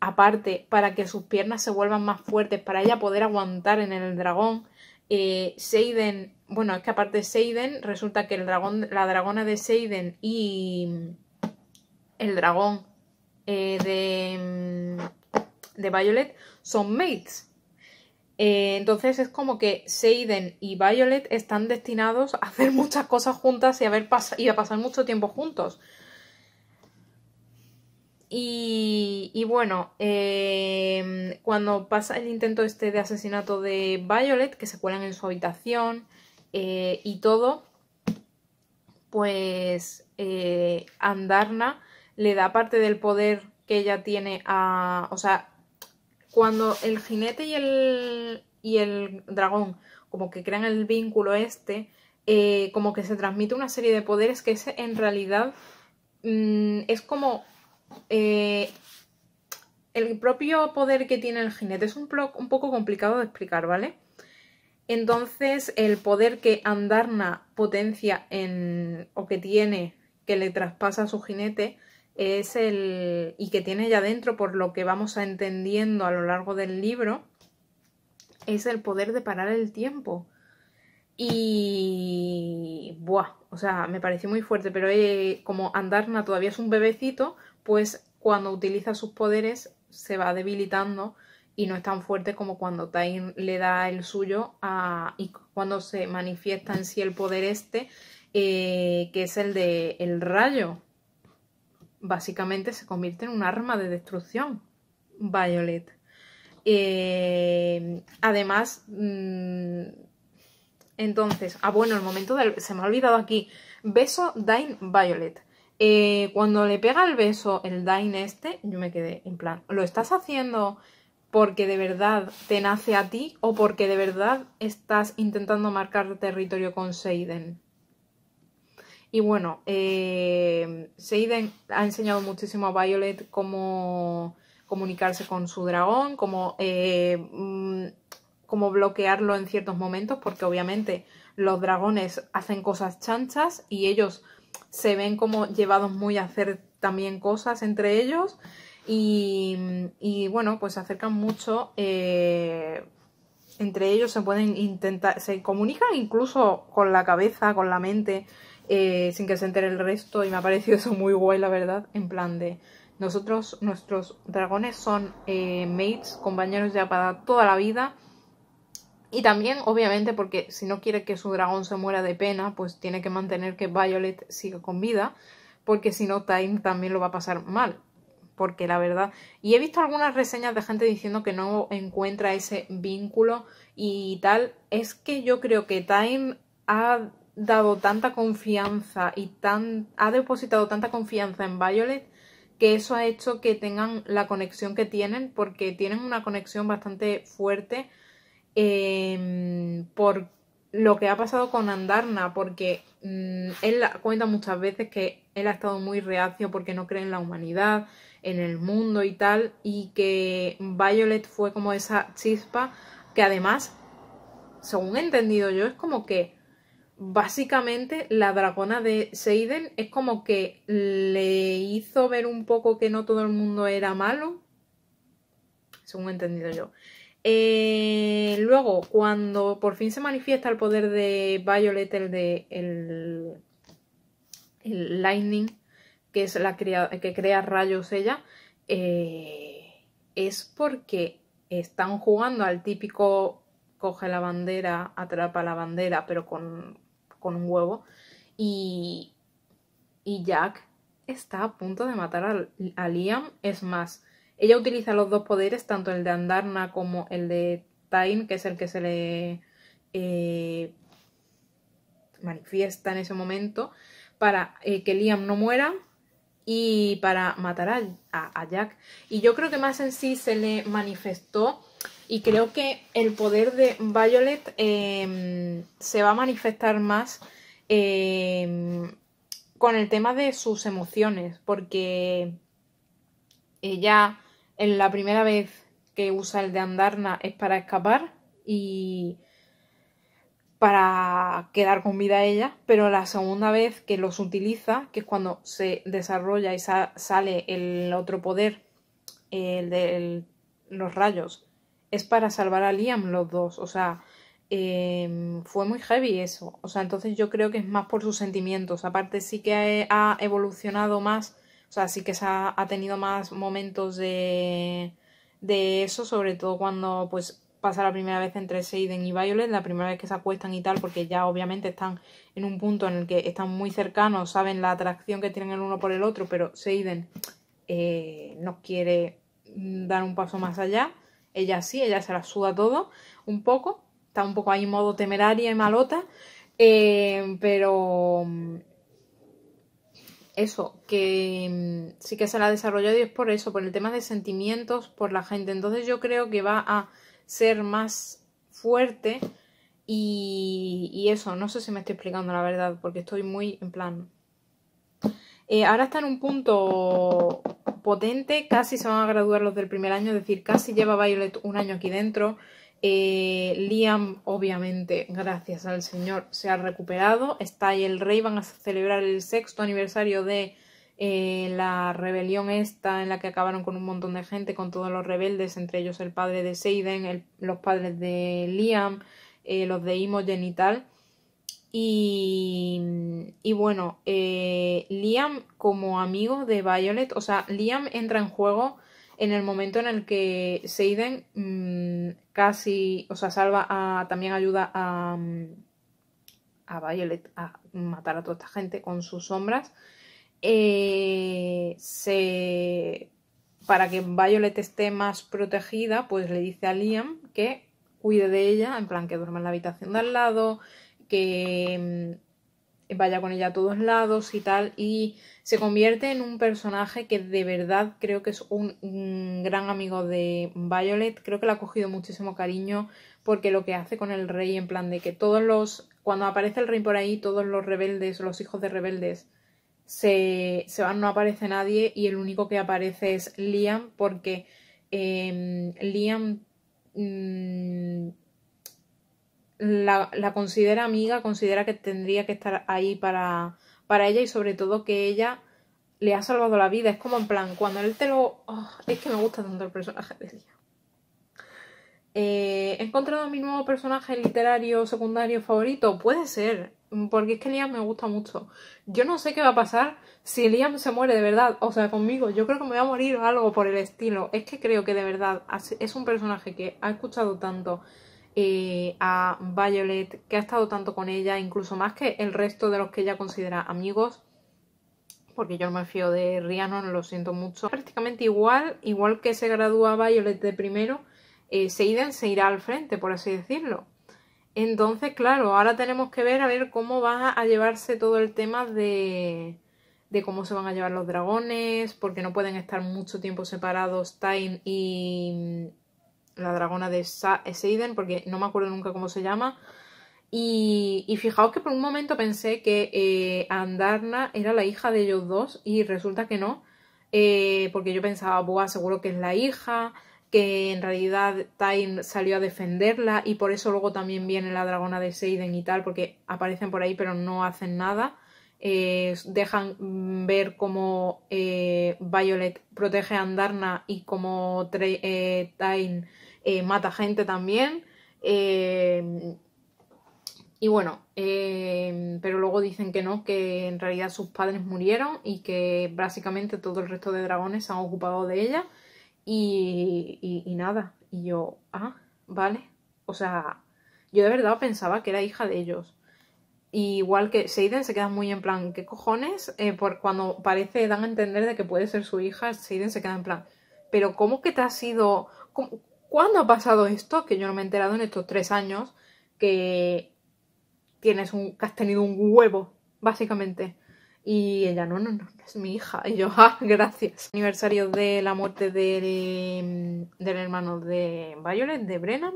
aparte para que sus piernas se vuelvan más fuertes, para ella poder aguantar en el dragón. Eh, Seiden, bueno, es que aparte de Seiden, resulta que el dragón, la dragona de Seiden y mm, el dragón de, mm, de Violet son mates. Eh, entonces es como que Seiden y Violet están destinados a hacer muchas cosas juntas y a, ver y a pasar mucho tiempo juntos. Y, bueno, em, cuando pasa el intento este de asesinato de Violet, que se cuelan en su habitación eh, y todo, pues eh, Andarna le da parte del poder que ella tiene a... O sea, cuando el jinete y el, y el dragón como que crean el vínculo este, eh, como que se transmite una serie de poderes que en realidad mm, es como eh, el propio poder que tiene el jinete. Es un, un poco complicado de explicar, ¿vale? Entonces, el poder que Andarna potencia en, o que tiene, que le traspasa a su jinete, es el y que tiene ya dentro por lo que vamos a entendiendo a lo largo del libro es el poder de parar el tiempo y buah o sea me pareció muy fuerte pero eh, como Andarna todavía es un bebecito pues cuando utiliza sus poderes se va debilitando y no es tan fuerte como cuando Tain le da el suyo a, y cuando se manifiesta en sí el poder este eh, que es el de el rayo básicamente se convierte en un arma de destrucción, Violet. Eh, además, mm, entonces, ah, bueno, el momento del. Se me ha olvidado aquí. Beso Dine Violet. Eh, cuando le pega el beso el Dine este, yo me quedé en plan, ¿lo estás haciendo porque de verdad te nace a ti o porque de verdad estás intentando marcar territorio con Seiden? Y bueno, eh, Seiden ha enseñado muchísimo a Violet cómo comunicarse con su dragón, eh, mm, cómo, bloquearlo en ciertos momentos, porque obviamente los dragones hacen cosas chanchas y ellos se ven como llevados muy a hacer también cosas entre ellos. Y, bueno, pues se acercan mucho. Eh, entre ellos se pueden intentar, se comunican incluso con la cabeza, con la mente. Eh, sin que se entere el resto y me ha parecido eso muy guay la verdad, en plan de nosotros, nuestros dragones son eh, mates, compañeros ya para toda la vida y también obviamente porque si no quiere que su dragón se muera de pena pues tiene que mantener que Violet siga con vida porque si no Time también lo va a pasar mal porque la verdad. Y he visto algunas reseñas de gente diciendo que no encuentra ese vínculo y tal. Es que yo creo que Time ha dado tanta confianza y tan, ha depositado tanta confianza en Violet que eso ha hecho que tengan la conexión que tienen porque tienen una conexión bastante fuerte em, por lo que ha pasado con Andarna porque mm, él cuenta muchas veces que él ha estado muy reacio porque no cree en la humanidad, en el mundo y tal y que Violet fue como esa chispa que además, según he entendido yo, es como que básicamente la dragona de Seiden es como que le hizo ver un poco que no todo el mundo era malo, según he entendido yo. Eh, luego, cuando por fin se manifiesta el poder de Violet, el de el, el Lightning, que es la crea, que crea rayos ella, eh, es porque están jugando al típico coge la bandera, atrapa la bandera, pero con, con un huevo y, y Jack está a punto de matar a, Liam. Es más, ella utiliza los dos poderes, tanto el de Andarna como el de Tain, que es el que se le eh, manifiesta en ese momento, para eh, que Liam no muera y para matar a Jack. Y yo creo que más en sí se le manifestó y creo que el poder de Violet em, se va a manifestar más em, con el tema de sus emociones, porque ella en la primera vez que usa el de Andarna es para escapar y para quedar con vida a ella, pero la segunda vez que los utiliza, que es cuando se desarrolla y sale el otro poder, el de los rayos, es para salvar a Liam los dos. O sea, em, fue muy heavy eso. O sea, entonces yo creo que es más por sus sentimientos. Aparte sí que ha, evolucionado más. O sea, sí que se ha, tenido más momentos de, eso, sobre todo cuando pues pasa la primera vez entre Seiden y Violet, la primera vez que se acuestan y tal, porque ya obviamente están en un punto en el que están muy cercanos, saben la atracción que tienen el uno por el otro, pero Seiden eh, no quiere dar un paso más allá. Ella sí, ella se la suda todo, un poco. Está un poco ahí en modo temeraria y malota. Eh, pero mm, eso, que mm, sí que se la ha desarrollado y es por eso, por el tema de sentimientos por la gente. Entonces yo creo que va a ser más fuerte y, y eso, no sé si me estoy explicando la verdad, porque estoy muy en plan eh, ahora está en un punto potente, casi se van a graduar los del primer año, es decir, casi lleva Violet un año aquí dentro. Eh, Liam, obviamente, gracias al Señor, se ha recuperado. Está ahí el rey, van a celebrar el sexto aniversario de eh, la rebelión esta en la que acabaron con un montón de gente, con todos los rebeldes, entre ellos el padre de Seiden, los padres de Liam, los de Imogen y tal. Y, mm, y bueno, eh, Liam como amigo de Violet, o sea, Liam entra en juego en el momento en el que Seiden mm, casi, o sea, salva a, también ayuda mm, a, Violet a matar a toda esta gente con sus sombras. Eh, se, para que Violet esté más protegida, pues le dice a Liam que cuide de ella, en plan que duerma en la habitación de al lado, que mm, vaya con ella a todos lados y tal, y se convierte en un personaje que de verdad creo que es un, gran amigo de Violet, creo que le ha cogido muchísimo cariño porque lo que hace con el rey en plan de que todos los, cuando aparece el rey por ahí, todos los rebeldes, los hijos de rebeldes, se, van, no aparece nadie y el único que aparece es Liam porque em, Liam... Mm, la, considera amiga, considera que tendría que estar ahí para, ella y sobre todo que ella le ha salvado la vida. Es como en plan, cuando él te lo... Ah, es que me gusta tanto el personaje de ella. Eh, ¿He encontrado mi nuevo personaje literario secundario favorito? Puede ser, porque es que Liam me gusta mucho. Yo no sé qué va a pasar si Liam se muere de verdad, o sea, conmigo. Yo creo que me va a morir o algo por el estilo. Es que creo que de verdad es un personaje que ha escuchado tanto eh, a Violet, que ha estado tanto con ella, incluso más que el resto de los que ella considera amigos, porque yo no me fío de Rhiannon, lo siento mucho. Prácticamente igual, igual que se gradúa Violet de primero, eh, Seiden se irá al frente, por así decirlo. Entonces, claro, ahora tenemos que ver a ver cómo va a llevarse todo el tema de, de cómo se van a llevar los dragones, porque no pueden estar mucho tiempo separados Time y, la dragona de eh, Seiden, porque no me acuerdo nunca cómo se llama. Y, fijaos que por un momento pensé que eh, Andarna era la hija de ellos dos y resulta que no, eh, porque yo pensaba, Buah, seguro que es la hija, que en realidad Tain salió a defenderla y por eso luego también viene la dragona de Seiden y tal, porque aparecen por ahí pero no hacen nada. dejan ver cómo Violet protege a Andarna y cómo Tain eh, mata gente también. Eh, y bueno, eh, pero luego dicen que no, que en realidad sus padres murieron y que básicamente todo el resto de dragones se han ocupado de ella. Y, y, nada, y yo, ah, vale. O sea, yo de verdad pensaba que era hija de ellos. igual que Seiden se queda muy en plan, ¿qué cojones? por cuando parece, dan a entender de que puede ser su hija, Seiden se queda en plan, ¿pero cómo que te ha sido...? Cómo, ¿Cuándo ha pasado esto? Que yo no me he enterado en estos tres años que tienes un, que has tenido un huevo, básicamente. Y ella, no, no, no, es mi hija. Y yo, ah, gracias. Aniversario de la muerte del, mm, hermano de Violet, de Brennan.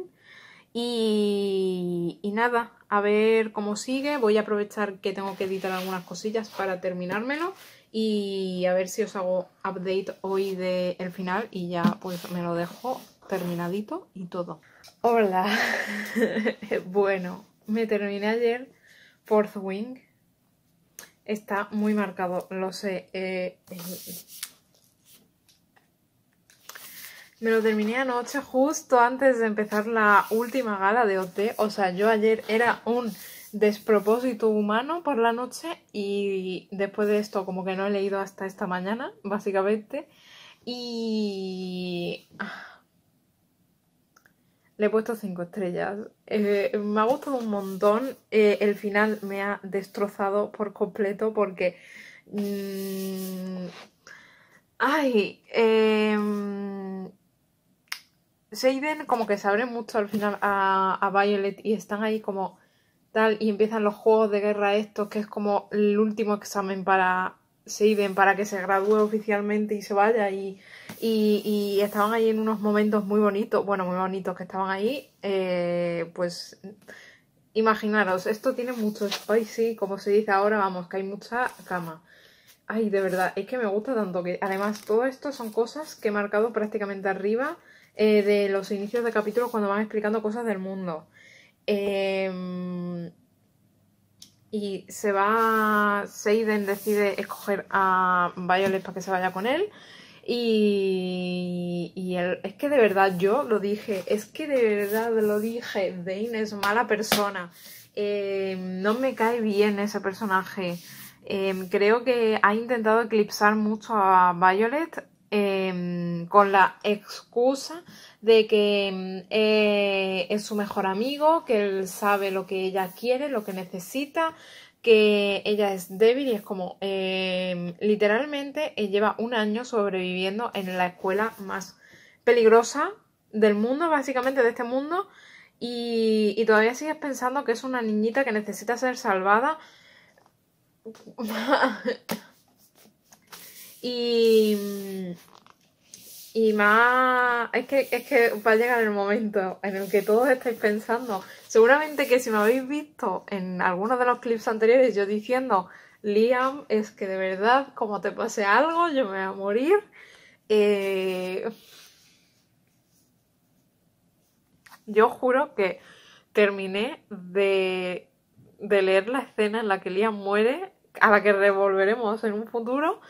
Y, nada, a ver cómo sigue. Voy a aprovechar que tengo que editar algunas cosillas para terminármelo. Y a ver si os hago update hoy del final. Y ya pues me lo dejo terminadito y todo. Hola. bueno, me terminé ayer Fourth Wing. Está muy marcado, lo sé. Eh, eh. Me lo terminé anoche justo antes de empezar la última gala de OT. O sea, yo ayer era un despropósito humano por la noche y después de esto como que no he leído hasta esta mañana, básicamente. Y... Ah, le he puesto 5 estrellas. Eh, me ha gustado un montón. Eh, el final me ha destrozado por completo porque... Mm, ay, em, Seiden como que se abren mucho al final a, a Violet y están ahí como tal y empiezan los juegos de guerra estos que es como el último examen para Seiden para que se gradúe oficialmente y se vaya y, y, estaban ahí en unos momentos muy bonitos, bueno, muy bonitos que estaban ahí, eh, pues imaginaros, esto tiene mucho sí, como se dice ahora, vamos, que hay mucha cama. Ay, de verdad, es que me gusta tanto que además todo esto son cosas que he marcado prácticamente arriba eh, de los inicios de capítulos cuando van explicando cosas del mundo. Eh, y se va, Seiden decide escoger a Violet para que se vaya con él y, y él, es que de verdad yo lo dije, es que de verdad lo dije, Dane es mala persona, em, no me cae bien ese personaje, em, creo que ha intentado eclipsar mucho a Violet Em, con la excusa de que em, eh, es su mejor amigo, que él sabe lo que ella quiere, lo que necesita, que ella es débil y es como em, literalmente eh, lleva un año sobreviviendo en la escuela más peligrosa del mundo, básicamente de este mundo, y, y todavía sigues pensando que es una niñita que necesita ser salvada. Y, más, es que, es que va a llegar el momento en el que todos estáis pensando, seguramente que si me habéis visto en algunos de los clips anteriores yo diciendo, Liam, es que de verdad, como te pase algo, yo me voy a morir. Eh, yo juro que terminé de, de leer la escena en la que Liam muere, a la que revolveremos en un futuro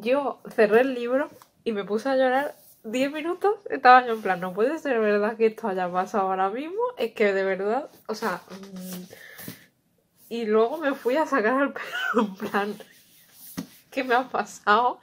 yo cerré el libro y me puse a llorar 10 minutos. Estaba yo en plan, no puede ser verdad que esto haya pasado ahora mismo. Es que de verdad, o sea... Mm". Y luego me fui a sacar al perro, en plan, ¿qué me ha pasado?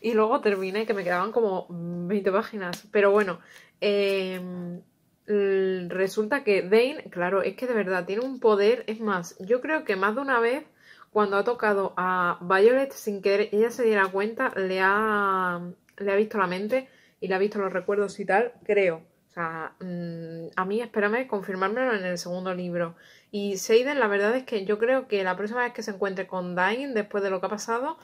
Y luego terminé, que me quedaban como 20 páginas. Pero bueno, em, resulta que Dane, claro, es que de verdad tiene un poder. Es más, yo creo que más de una vez cuando ha tocado a Violet sin que ella se diera cuenta, le ha, le ha visto la mente y le ha visto los recuerdos y tal, creo. O sea, mm, a mí espérame confirmármelo en el segundo libro. Y Seiden, la verdad es que yo creo que la próxima vez que se encuentre con Dain, después de lo que ha pasado,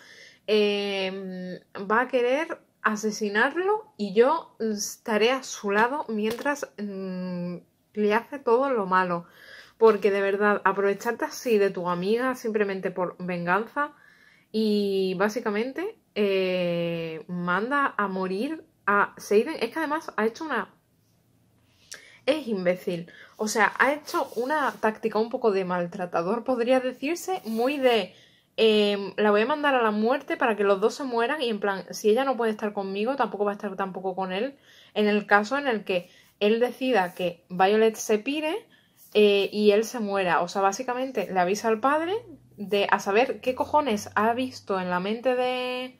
em, va a querer asesinarlo y yo estaré a su lado mientras mm, le hace todo lo malo. Porque de verdad, aprovecharte así de tu amiga simplemente por venganza y básicamente eh, manda a morir a Seiden. Es que además ha hecho una... Es imbécil. O sea, ha hecho una táctica un poco de maltratador, podría decirse, muy de... Em, la voy a mandar a la muerte para que los dos se mueran y en plan, si ella no puede estar conmigo, tampoco va a estar tampoco con él, en el caso en el que él decida que Violet se pire eh, y él se muera. O sea, básicamente le avisa al padre de a saber qué cojones ha visto en la mente de,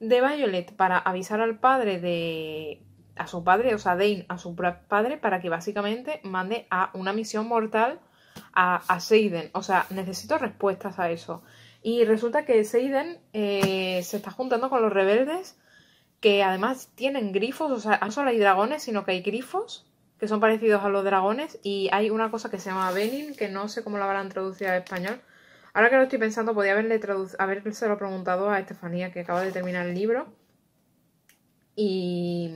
de Violet para avisar al padre de a su padre, o sea, Dane a su padre para que básicamente mande a una misión mortal a, a Seiden. O sea, necesito respuestas a eso. Y resulta que Seiden eh, se está juntando con los rebeldes que además tienen grifos, o sea, no solo hay dragones, sino que hay grifos que son parecidos a los dragones y hay una cosa que se llama Benin, que no sé cómo la a traducido al español. Ahora que lo estoy pensando, podía haberle lo preguntado a Estefanía, que acaba de terminar el libro. Y...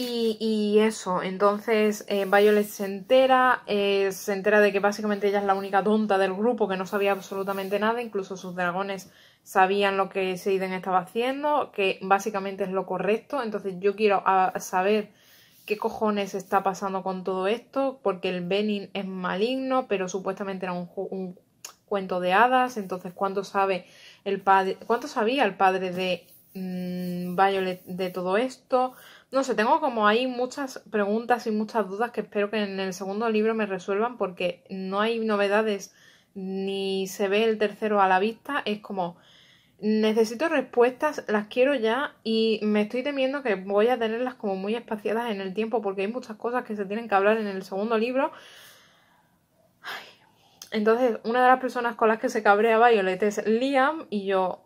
Y, eso, entonces eh, Violet se entera, eh, se entera de que básicamente ella es la única tonta del grupo que no sabía absolutamente nada, incluso sus dragones sabían lo que Seiden estaba haciendo, que básicamente es lo correcto. Entonces yo quiero saber qué cojones está pasando con todo esto, porque el Benin es maligno, pero supuestamente era un, cuento de hadas. Entonces, ¿cuánto sabe el padre? ¿Cuánto sabía el padre de mm, Violet de todo esto? No sé, tengo como ahí muchas preguntas y muchas dudas que espero que en el segundo libro me resuelvan porque no hay novedades ni se ve el tercero a la vista. Es como necesito respuestas, las quiero ya y me estoy temiendo que voy a tenerlas como muy espaciadas en el tiempo porque hay muchas cosas que se tienen que hablar en el segundo libro. Entonces, una de las personas con las que se cabreaba Violet es Liam y yo...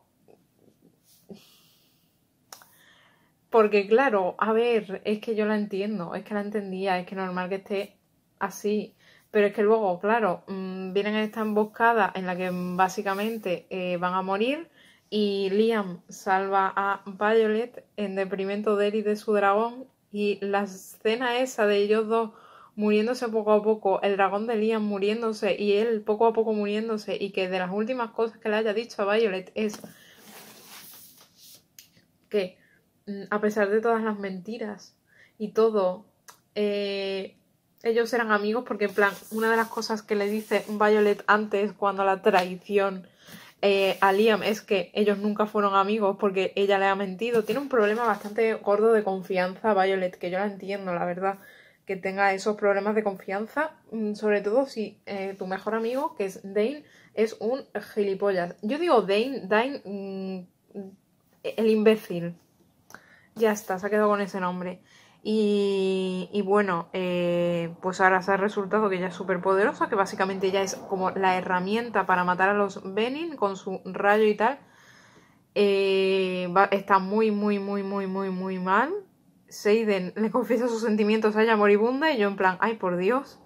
Porque claro, a ver, es que yo la entiendo, es que la entendía, es que normal que esté así. Pero es que luego, claro, mm, vienen esta emboscada en la que mm, básicamente eh, van a morir y Liam salva a Violet en deprimento de él y de su dragón y la escena esa de ellos dos muriéndose poco a poco, el dragón de Liam muriéndose y él poco a poco muriéndose y que de las últimas cosas que le haya dicho a Violet es que mm, a pesar de todas las mentiras y todo, eh, ellos eran amigos porque en plan, una de las cosas que le dice Violet antes cuando la traición eh, a Liam es que ellos nunca fueron amigos porque ella le ha mentido. Tiene un problema bastante gordo de confianza, Violet, que yo la entiendo, la verdad, que tenga esos problemas de confianza, mm, sobre todo si eh, tu mejor amigo, que es Dane, es un gilipollas. Yo digo Dane, Dane, mm, el imbécil. Ya está, se ha quedado con ese nombre. Y, y bueno, eh, pues ahora se ha resultado que ya es súper poderosa, que básicamente ya es como la herramienta para matar a los Benin con su rayo y tal. Eh, está muy, muy, muy, muy, muy, muy mal. Seiden le confiesa sus sentimientos a ella moribunda y yo en plan, ay por Dios,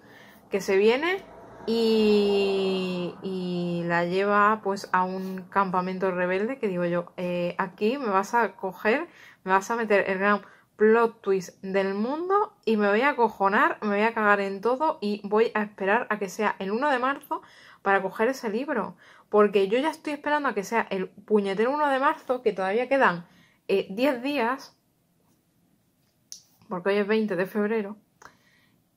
que se viene. Y, y, la lleva pues a un campamento rebelde que digo yo, eh, aquí me vas a coger, me vas a meter el gran plot twist del mundo y me voy a acojonar, me voy a cagar en todo y voy a esperar a que sea el 1 de marzo para coger ese libro. Porque yo ya estoy esperando a que sea el puñetero 1 de marzo, que todavía quedan 10 eh, días, porque hoy es 20 de febrero,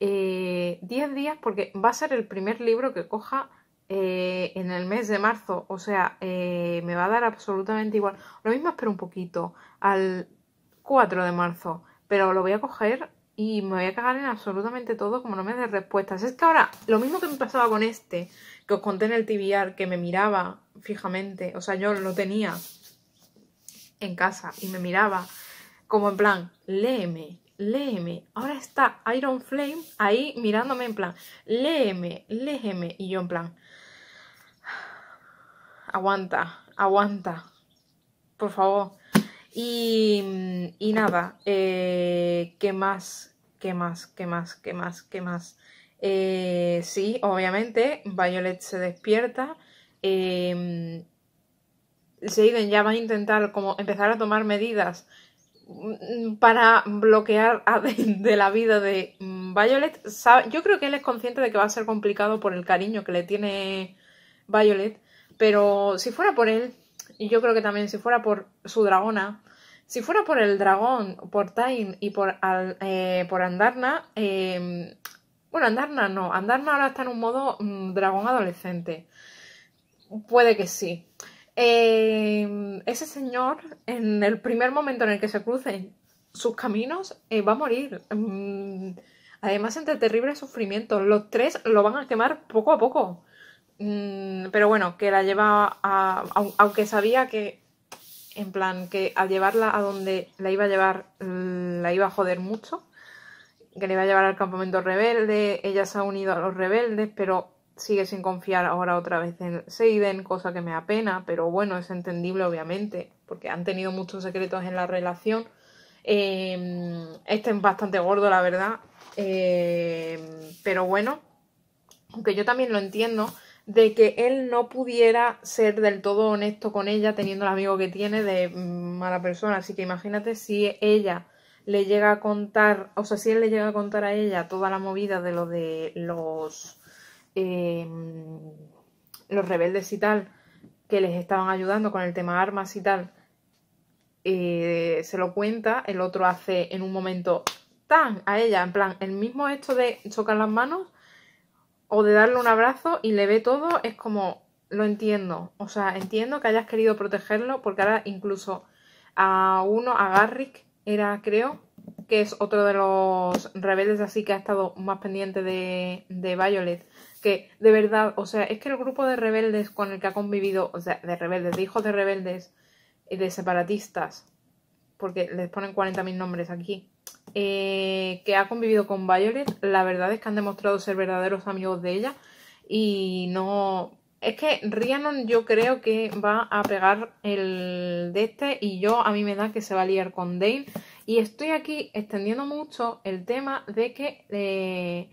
10 eh, días porque va a ser el primer libro que coja eh, en el mes de marzo. O sea, me va a dar absolutamente igual. Lo mismo espero un poquito al 4 de marzo, pero lo voy a coger y me voy a cagar en absolutamente todo como no me dé respuestas. Es que ahora, lo mismo que me pasaba con este, que os conté en el TBR, que me miraba fijamente, o sea, yo lo tenía en casa y me miraba como en plan, léeme, léeme. Ahora está Iron Flame ahí mirándome en plan, léeme, léeme. Y yo en plan, aguanta, aguanta, por favor. Y, nada, eh, ¿qué más? ¿Qué más? ¿Qué más? ¿Qué más? ¿Qué más? Eh, sí, obviamente, Violet se despierta. Eh, em, Seiden ya va a intentar como empezar a tomar medidas mm, mm, para bloquear de, la vida de mm, Violet. yo creo que él es consciente de que va a ser complicado por el cariño que le tiene Violet, pero si fuera por él, y yo creo que también si fuera por su dragona, si fuera por el dragón, por Tain y por, al, eh, por Andarna, em, bueno, Andarna no, Andarna ahora está en un modo mm, dragón adolescente. Puede que sí. Em, ese señor, en el primer momento en el que se crucen sus caminos, eh, va a morir. Mm, además, entre terribles sufrimientos. Los tres lo van a quemar poco a poco. Mm, pero bueno, que la lleva a, aunque sabía que, en plan, que al llevarla a donde la iba a llevar, mm, la iba a joder mucho, que le iba a llevar al campamento rebelde, ella se ha unido a los rebeldes, pero sigue sin confiar ahora otra vez en Seiden, cosa que me apena, pero bueno, es entendible obviamente, porque han tenido muchos secretos en la relación. Em, este es bastante gordo, la verdad, em, pero bueno, aunque yo también lo entiendo, de que él no pudiera ser del todo honesto con ella teniendo el amigo que tiene de mala persona. Así que imagínate si ella le llega a contar, o sea, si él le llega a contar a ella toda la movida de lo de los, em, los rebeldes y tal, que les estaban ayudando con el tema armas y tal, eh, se lo cuenta, el otro hace en un momento tan a ella, en plan, el mismo hecho de chocar las manos, o de darle un abrazo y le ve todo, es como, lo entiendo. O sea, entiendo que hayas querido protegerlo porque ahora incluso a uno, a Garrick, era, creo, que es otro de los rebeldes así que ha estado más pendiente de, de Violet. Que de verdad, o sea, es que el grupo de rebeldes con el que ha convivido, o sea, de rebeldes, de hijos de rebeldes de separatistas, porque les ponen 40.000 nombres aquí, eh, que ha convivido con Violet, la verdad es que han demostrado ser verdaderos amigos de ella y no... Es que Rhiannon yo creo que va a pegar el de este y yo a mí me da que se va a liar con Dane y estoy aquí extendiendo mucho el tema de que eh,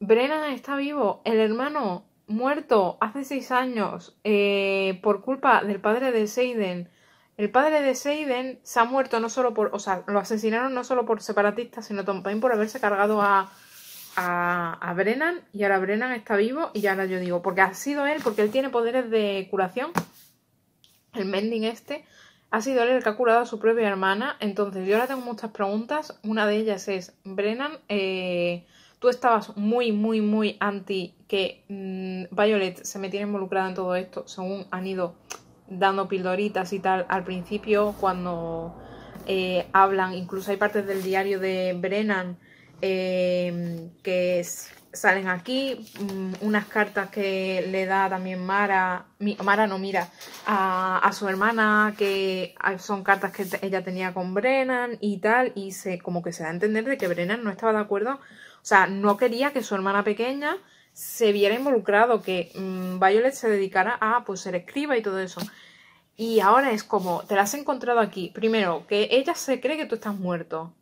Brennan está vivo, el hermano muerto hace seis años eh, por culpa del padre de Seiden el padre de Seiden se ha muerto no solo por, o sea, lo asesinaron no solo por separatistas, sino también por haberse cargado a, Brennan y ahora Brennan está vivo y ahora yo digo, porque ha sido él, porque él tiene poderes de curación, el Mending este, ha sido él el que ha curado a su propia hermana, entonces yo ahora tengo muchas preguntas, una de ellas es, Brennan, eh, tú estabas muy, muy, muy anti que mm, Violet se metiera involucrada en todo esto, según han ido dando pildoritas y tal al principio cuando eh, hablan, incluso hay partes del diario de Brennan em, que salen aquí, mm, unas cartas que le da también Mara, Mara no mira, a, a, su hermana, que ah, son cartas que ella tenía con Brennan y tal, y se como que se da a entender de que Brennan no estaba de acuerdo, o sea, no quería que su hermana pequeña se viera involucrado, que mm, Violet se dedicara a pues ser escriba y todo eso. Y ahora es como, te la has encontrado aquí. Primero, que ella se cree que tú estás muerto.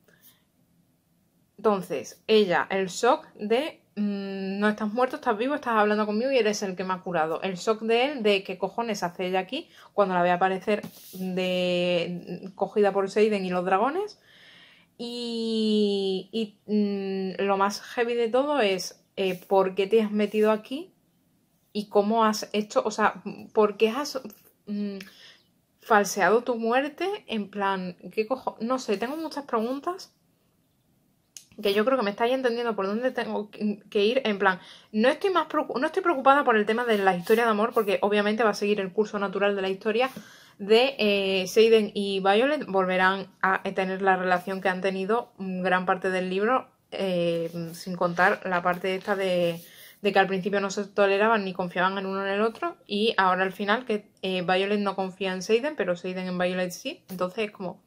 Entonces, ella, el shock de mm, no estás muerto, estás vivo, estás hablando conmigo y eres el que me ha curado. El shock de él de qué cojones hace ella aquí cuando la ve aparecer de cogida por Seiden y los dragones. Y, y mm, lo más heavy de todo es eh, por qué te has metido aquí y cómo has hecho, o sea, por qué has mm, falseado tu muerte, en plan, ¿qué cojo? No sé, tengo muchas preguntas que yo creo que me estáis entendiendo por dónde tengo que ir, en plan, no estoy, más no estoy preocupada por el tema de la historia de amor, porque obviamente va a seguir el curso natural de la historia, de eh, Seiden y Violet volverán a tener la relación que han tenido mm, gran parte del libro eh, sin contar la parte esta de, que al principio no se toleraban ni confiaban en uno en el otro y ahora al final que eh, Violet no confía en Seiden, pero Seiden en Violet sí, entonces es como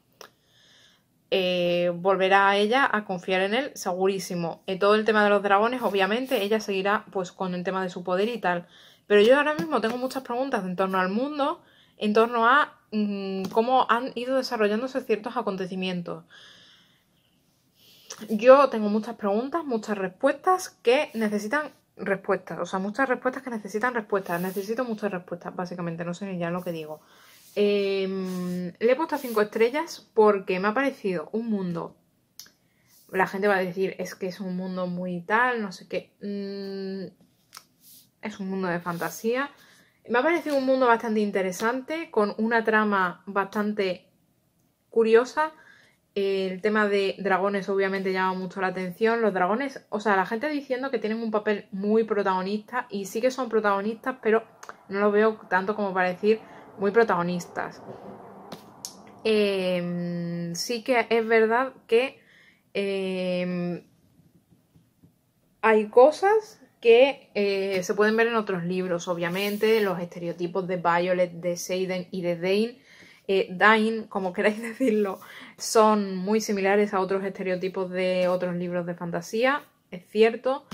eh, volverá a ella a confiar en él segurísimo. En todo el tema de los dragones, obviamente, ella seguirá pues con el tema de su poder y tal. Pero yo ahora mismo tengo muchas preguntas en torno al mundo, en torno a mm, cómo han ido desarrollándose ciertos acontecimientos yo tengo muchas preguntas, muchas respuestas que necesitan respuestas. O sea, muchas respuestas que necesitan respuestas. Necesito muchas respuestas, básicamente. No sé ni ya lo que digo. Em, le he puesto 5 estrellas porque me ha parecido un mundo. La gente va a decir, es que es un mundo muy tal, no sé qué. Mm, es un mundo de fantasía. Me ha parecido un mundo bastante interesante, con una trama bastante curiosa el tema de dragones obviamente llama mucho la atención. Los dragones, o sea, la gente diciendo que tienen un papel muy protagonista y sí que son protagonistas, pero no lo veo tanto como para decir muy protagonistas. Em, sí que es verdad que em, hay cosas que eh, se pueden ver en otros libros, obviamente, los estereotipos de Violet, de Seiden y de Dane eh, Dine, como queráis decirlo, son muy similares a otros estereotipos de otros libros de fantasía, es cierto,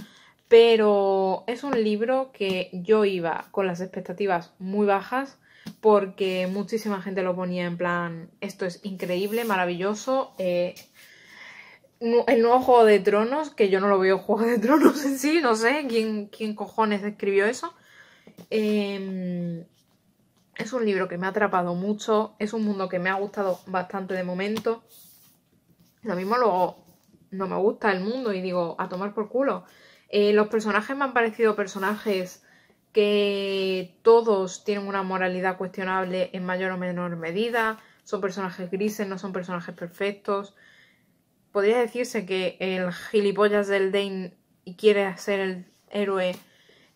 pero es un libro que yo iba con las expectativas muy bajas porque muchísima gente lo ponía en plan, esto es increíble, maravilloso. Eh, el nuevo Juego de Tronos, que yo no lo veo Juego de Tronos en sí, no sé quién, quién cojones escribió eso. Eh, es un libro que me ha atrapado mucho, es un mundo que me ha gustado bastante de momento. Lo mismo luego no me gusta el mundo y digo, a tomar por culo. Eh, los personajes me han parecido personajes que todos tienen una moralidad cuestionable en mayor o menor medida, son personajes grises, no son personajes perfectos. Podría decirse que el gilipollas del Dane quiere ser el héroe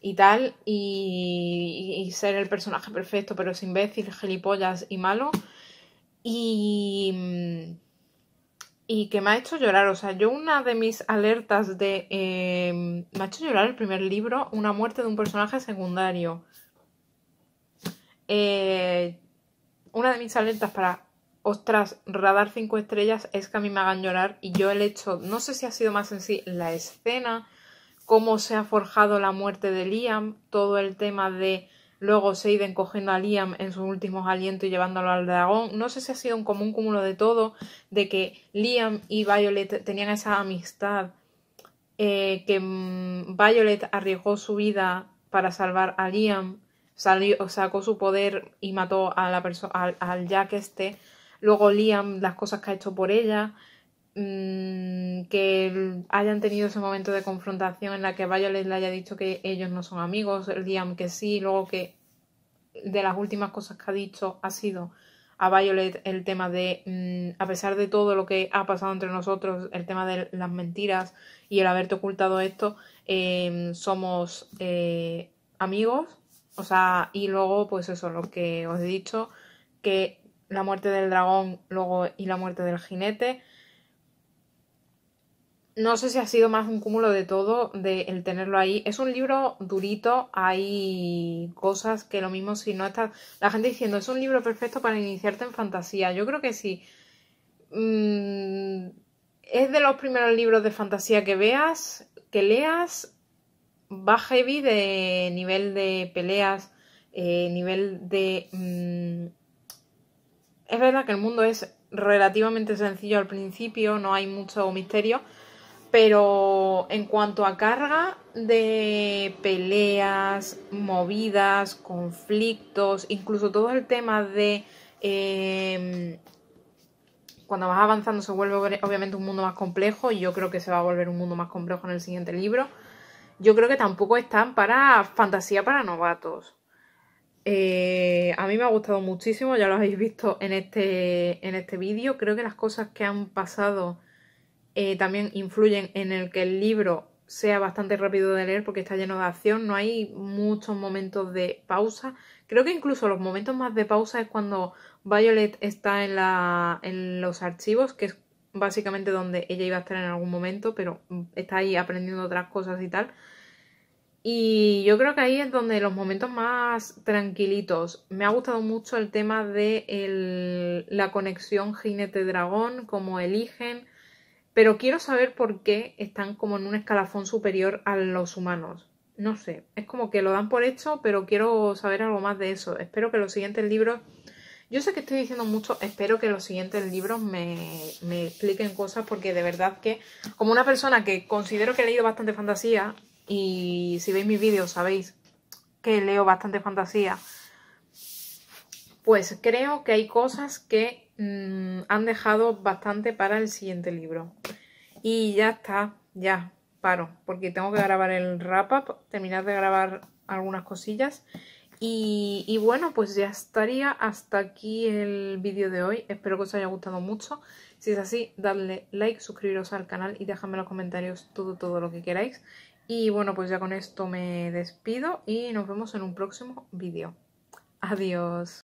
y tal, y, ser el personaje perfecto, pero es imbécil, gilipollas y malo. Y, mm, y que me ha hecho llorar. O sea, yo una de mis alertas de... Eh, me ha hecho llorar el primer libro, Una muerte de un personaje secundario. Eh, una de mis alertas para... Ostras, Radar 5 Estrellas es que a mí me hagan llorar y yo el hecho, no sé si ha sido más en sí la escena, cómo se ha forjado la muerte de Liam, todo el tema de luego Seiden cogiendo a Liam en sus últimos alientos y llevándolo al dragón. No sé si ha sido un común cúmulo de todo, de que Liam y Violet tenían esa amistad, eh, que mm, Violet arriesgó su vida para salvar a Liam, sacó su poder y mató a la al, al Jack este. Luego Liam, las cosas que ha hecho por ella, Mm, que hayan tenido ese momento de confrontación en la que Violet le haya dicho que ellos no son amigos, El Liam que sí, luego que de las últimas cosas que ha dicho ha sido a Violet el tema de, mm, a pesar de todo lo que ha pasado entre nosotros, el tema de las mentiras y el haberte ocultado esto, em, somos eh, amigos, o sea, y luego pues eso, lo que os he dicho, que la muerte del dragón luego y la muerte del jinete, no sé si ha sido más un cúmulo de todo, de el tenerlo ahí. Es un libro durito, hay cosas que lo mismo si no está... La gente diciendo, es un libro perfecto para iniciarte en fantasía. Yo creo que sí. Mm, es de los primeros libros de fantasía que veas, que leas, va heavy de nivel de peleas, eh, nivel de... Mm, es verdad que el mundo es relativamente sencillo al principio, no hay mucho misterio, pero en cuanto a carga de peleas, movidas, conflictos, incluso todo el tema de... Em, cuando vas avanzando se vuelve obviamente un mundo más complejo y yo creo que se va a volver un mundo más complejo en el siguiente libro. Yo creo que tampoco están para fantasía para novatos. Eh, a mí me ha gustado muchísimo, ya lo habéis visto en este, en este vídeo. Creo que las cosas que han pasado eh, también influyen en el que el libro sea bastante rápido de leer porque está lleno de acción, no hay muchos momentos de pausa. Creo que incluso los momentos más de pausa es cuando Violet está en, los archivos, que es básicamente donde ella iba a estar en algún momento, pero está ahí aprendiendo otras cosas y tal. Y yo creo que ahí es donde los momentos más tranquilitos. Me ha gustado mucho el tema de la conexión jinete-dragón, cómo eligen pero quiero saber por qué están como en un escalafón superior a los humanos. No sé, es como que lo dan por hecho, pero quiero saber algo más de eso. Espero que los siguientes libros... Yo sé que estoy diciendo mucho, espero que los siguientes libros me, me expliquen cosas porque de verdad que como una persona que considero que he leído bastante fantasía y si veis mis vídeos sabéis que leo bastante fantasía, pues creo que hay cosas que Mm, han dejado bastante para el siguiente libro. Y ya está, ya paro, porque tengo que grabar el wrap-up, terminar de grabar algunas cosillas. Y, bueno, pues ya estaría hasta aquí el vídeo de hoy. Espero que os haya gustado mucho. Si es así, dadle like, suscribiros al canal y dejadme en los comentarios todo, todo lo que queráis. Y bueno, pues ya con esto me despido y nos vemos en un próximo vídeo. Adiós.